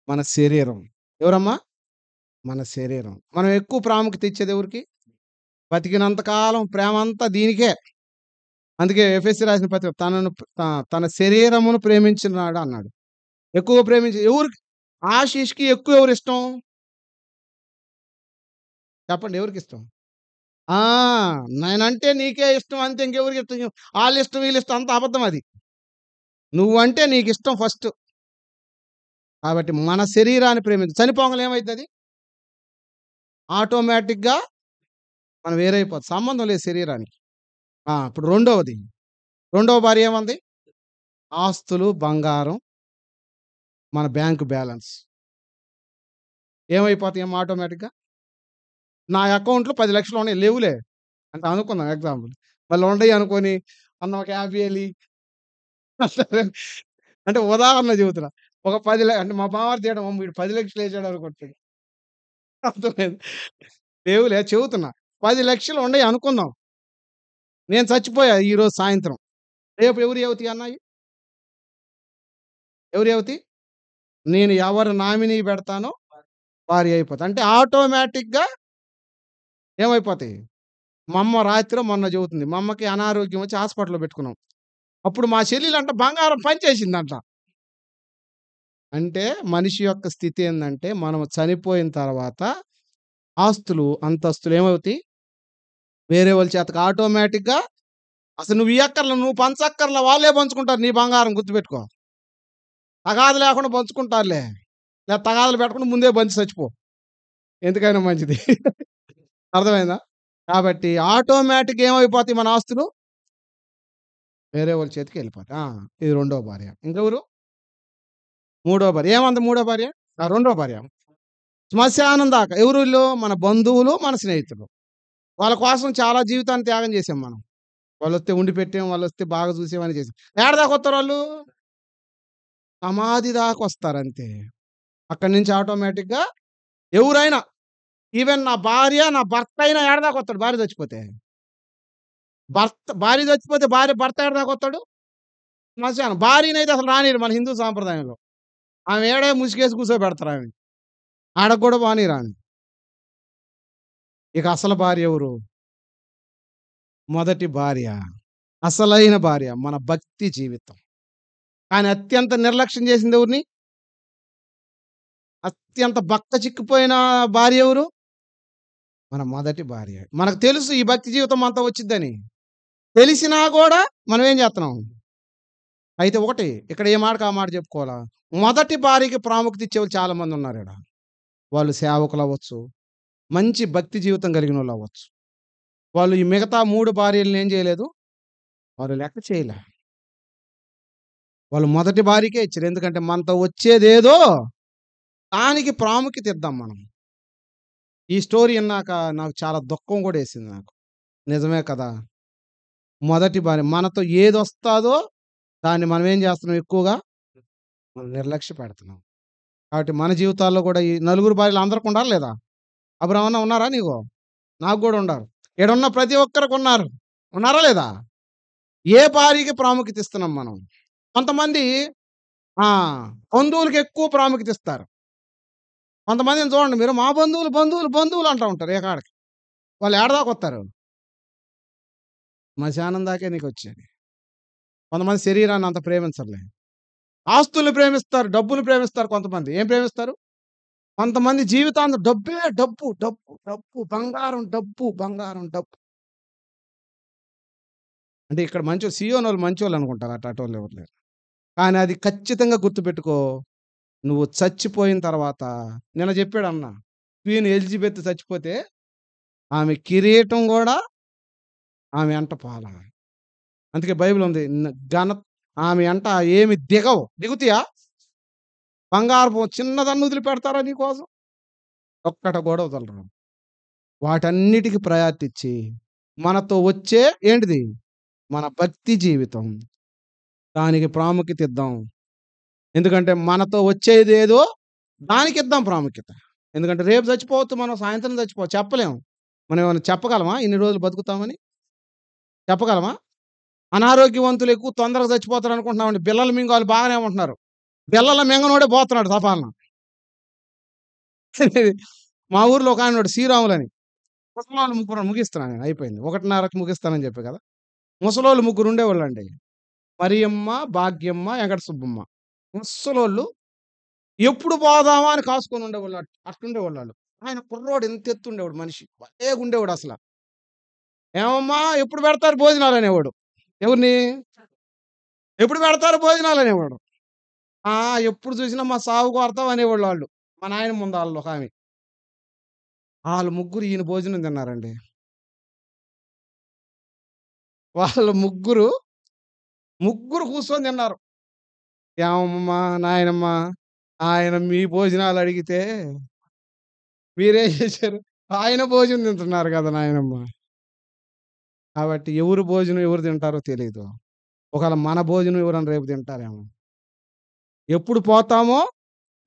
మన శరీరం ఎవరమ్మా మన శరీరం మనం ఎక్కువ ప్రాముఖ్యత ఇచ్చేది ఎవరికి బతికినంతకాలం ప్రేమ అంతా దీనికే అందుకే ఎఫ్ఎస్సి రాసిన పత్రిక తనను తన శరీరమును ప్రేమించినాడు అన్నాడు ఎక్కువ ప్రేమించి ఎవరికి ఆశీష్కి ఎక్కువ ఎవరు ఇష్టం చెప్పండి ఎవరికి ఇష్టం నేనంటే నీకే ఇష్టం అంతే ఇంకెవరికి ఇష్టం వాళ్ళు ఇష్టం వీళ్ళు ఇష్టం అంత అబద్ధం అది నువ్వంటే నీకు ఇష్టం ఫస్ట్ కాబట్టి మన శరీరాన్ని ప్రేమించు చనిపోగలు ఏమవుతుంది ఆటోమేటిక్గా మనం వేరైపోతుంది సంబంధం లేదు శరీరానికి ఇప్పుడు రెండవది రెండవ భార్య ఏమంది ఆస్తులు బంగారం మన బ్యాంకు బ్యాలెన్స్ ఏమైపోతాయి ఏమో ఆటోమేటిక్గా నా అకౌంట్లో పది లక్షలు ఉన్నాయి లేవులే అంటే అనుకుందాం ఎగ్జాంపుల్ వాళ్ళు ఉండయి అనుకొని అన్న ఒక యాభై వేలు అంటే ఉదాహరణ చెబుతున్నా ఒక పది అంటే మా బావారు చేయడం వీడు పది లక్షలు వేసాడు అనుకుంటుంది అర్థమైంది లేవులే చెబుతున్నా పది లక్షలు ఉన్నాయి అనుకుందాం నేను చచ్చిపోయా ఈరోజు సాయంత్రం రేపు ఎవరు యువతి అన్నాయి ఎవరు యువతి నేను ఎవరు నామినీ పెడతానో వారి అయిపోతుంది అంటే ఆటోమేటిక్గా ఏమైపోతాయి మా అమ్మ రాత్రి మొన్న చెబుతుంది మా అమ్మకి అనారోగ్యం వచ్చి హాస్పిటల్లో పెట్టుకున్నాం అప్పుడు మా అంటే బంగారం పనిచేసిందంట అంటే మనిషి యొక్క స్థితి ఏంటంటే మనం చనిపోయిన తర్వాత ఆస్తులు అంతస్తులు ఏమవుతాయి వేరే వాళ్ళ చేతకు ఆటోమేటిక్గా అసలు నువ్వు ఇయ్యక్కర్ల నువ్వు పంచక్కర్ల వాళ్ళే పంచుకుంటారు నీ బంగారం గుర్తుపెట్టుకో తగాదు లేకుండా పంచుకుంటారులే లేదా తగాదులు పెట్టకుండా ముందే పంచి చచ్చిపో ఎందుకైనా మంచిది అర్థమైందా కాబట్టి ఆటోమేటిక్ ఏమైపోతాయి మన ఆస్తులు వేరే వాళ్ళ చేతికి వెళ్ళిపోతాయి ఇది రెండో భార్య ఇంకెవరు మూడో భార్య ఏమంత మూడో భార్య రెండో భార్య శ్మశానం దాకా ఎవరు మన బంధువులు మన స్నేహితులు వాళ్ళ కోసం చాలా జీవితాన్ని త్యాగం చేసాం మనం వాళ్ళు వస్తే ఉండి పెట్టాం వాళ్ళు వస్తే బాగా చూసేవని చేసాం ఏడ దాకా వస్తారు వాళ్ళు సమాధి దాకా వస్తారు అంతే అక్కడి నుంచి ఆటోమేటిక్గా ఎవరైనా ఈవెన్ నా భార్య నా భర్త అయినా ఏడ దాకా వస్తాడు భార్య చచ్చిపోతే భర్త భార్య చచ్చిపోతే భార్య భర్త ఏడ దాకా వస్తాడు భార్యని భార్యనైతే అసలు రానిరు మన హిందూ సాంప్రదాయంలో ఆమె ఏడే ముసిగేసి కూర్చోబెడతారు ఆమె ఆడకు కూడా బాగానే రాని ఇక అసలు భార్య ఎవరు మొదటి భార్య అసలైన భార్య మన భక్తి జీవితం కానీ అత్యంత నిర్లక్ష్యం చేసింది ఎవరిని అత్యంత భక్త చిక్కిపోయిన భార్య ఎవరు మన మొదటి భార్య మనకు తెలుసు ఈ భక్తి జీవితం అంతా వచ్చిద్దని తెలిసినా కూడా మనం ఏం చేస్తున్నాం అయితే ఒకటి ఇక్కడ ఏ మాటకు ఆ మాట చెప్పుకోవాలా మొదటి భార్యకి ప్రాముఖ్యత ఇచ్చేవాళ్ళు చాలామంది ఉన్నారు ఇక్కడ వాళ్ళు సేవకులు అవ్వచ్చు మంచి భక్తి జీవితం కలిగిన వాళ్ళు అవ్వచ్చు వాళ్ళు ఈ మిగతా మూడు భార్యలను ఏం చేయలేదు వాళ్ళు లెక్క చేయలే వాళ్ళు మొదటి భార్యకే ఇచ్చారు ఎందుకంటే మనతో వచ్చేదేదో దానికి ప్రాముఖ్యత ఇద్దాం మనం ఈ స్టోరీ అన్నాక నాకు చాలా దుఃఖం కూడా వేసింది నాకు నిజమే కదా మొదటి భార్య మనతో ఏది వస్తుందో దాన్ని మనం ఏం చేస్తున్నాం ఎక్కువగా మనం నిర్లక్ష్య పెడుతున్నాం కాబట్టి మన జీవితాల్లో కూడా ఈ నలుగురు భార్యలు అందరికి ఉండాలి లేదా అప్పుడు ఉన్నారా నీకు నాకు కూడా ఉండరు ఎడున్న ప్రతి ఒక్కరికి ఉన్నారు ఉన్నారా లేదా ఏ భార్యకి ప్రాముఖ్యత ఇస్తున్నాం మనం కొంతమంది బంధువులకి ఎక్కువ ప్రాముఖ్యత ఇస్తారు కొంతమందిని చూడండి మీరు మా బంధువులు బంధువులు బంధువులు అంటూ ఉంటారు ఏకాడికి వాళ్ళు ఏడదాకా వస్తారు మధ్యాహ్నం నీకు వచ్చేది కొంతమంది శరీరాన్ని అంత ప్రేమించలేదు ఆస్తులు ప్రేమిస్తారు డబ్బులు ప్రేమిస్తారు కొంతమంది ఏం ప్రేమిస్తారు కొంతమంది జీవితాంతం డబ్బే డబ్బు డబ్బు డబ్బు బంగారం డబ్బు బంగారం డబ్బు అంటే ఇక్కడ మంచి సీఎన్ వాళ్ళు మంచి వాళ్ళు అనుకుంటారు అటు వాళ్ళు ఎవరు లేరు కానీ అది ఖచ్చితంగా గుర్తుపెట్టుకో నువ్వు చచ్చిపోయిన తర్వాత నిన్న చెప్పాడు అన్న క్వీన్ ఎలిజిబెత్ చచ్చిపోతే ఆమె కిరీటం కూడా ఆమె అంట పాల అందుకే బైబిల్ ఉంది ఘన ఆమె అంట ఏమి దిగవు దిగుతాయా బంగారపు చిన్నదన్ను వదిలిపెడతారా నీకోసం ఒక్కట గోడ వదలరు వాటన్నిటికి ప్రయారిటీ ఇచ్చి మనతో వచ్చే ఏంటిది మన భక్తి జీవితం దానికి ప్రాముఖ్యత ఇద్దాం ఎందుకంటే మనతో వచ్చేది ఏదో దానికి ఇద్దాం ప్రాముఖ్యత ఎందుకంటే రేపు చచ్చిపోవచ్చు మనం సాయంత్రం చచ్చిపోవచ్చు చెప్పలేము మనం ఏమైనా చెప్పగలమా ఇన్ని రోజులు బతుకుతామని చెప్పగలమా అనారోగ్యవంతులు ఎక్కువ తొందరగా చచ్చిపోతారు అనుకుంటున్నామండి పిల్లలు మింగాలు బాగానే ఉంటున్నారు బెల్లల మెంగనోడే పోతున్నాడు తపాలన మా ఊర్లో ఒక ఆయన శ్రీరాములని ముసలోళ్ళు ముగ్గురు ముగిస్తున్నాను నేను అయిపోయింది ఒకటిన్నరకు ముగిస్తానని చెప్పి కదా ముసలోళ్ళు ముగ్గురు ఉండేవాళ్ళు అండి మరియమ్మ భాగ్యమ్మ వెంకట సుబ్బమ్మ ముసలోళ్ళు ఎప్పుడు పోదామా అని కాసుకొని ఉండేవాళ్ళు అట్లుండేవాళ్ళు వాళ్ళు ఆయన కుర్రోడు ఎంత ఎత్తు ఉండేవాడు మనిషి భలే ఉండేవాడు అసలు ఏమమ్మా ఎప్పుడు పెడతారు భోజనాలు అనేవాడు ఎవరిని ఎప్పుడు పెడతారు భోజనాలు అనేవాడు ఆ ఎప్పుడు చూసినా మా సావుకు అర్థం అనేవాళ్ళు వాళ్ళు మా నాయన ముందు వాళ్ళు హామి ఆమె వాళ్ళు ముగ్గురు ఈయన భోజనం తిన్నారండి వాళ్ళ ముగ్గురు ముగ్గురు కూర్చొని తిన్నారు ఏమమ్మ నాయనమ్మ ఆయన మీ భోజనాలు అడిగితే మీరేం చేశారు ఆయన భోజనం తింటున్నారు కదా నాయనమ్మ కాబట్టి ఎవరు భోజనం ఎవరు తింటారో తెలియదు ఒకవేళ మన భోజనం ఎవరన్నా రేపు తింటారేమో ఎప్పుడు పోతామో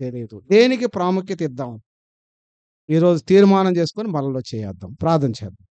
తెలియదు దేనికి ప్రాముఖ్యత ఇద్దాం ఈరోజు తీర్మానం చేసుకొని మనలో చేద్దాం ప్రార్థన చేద్దాం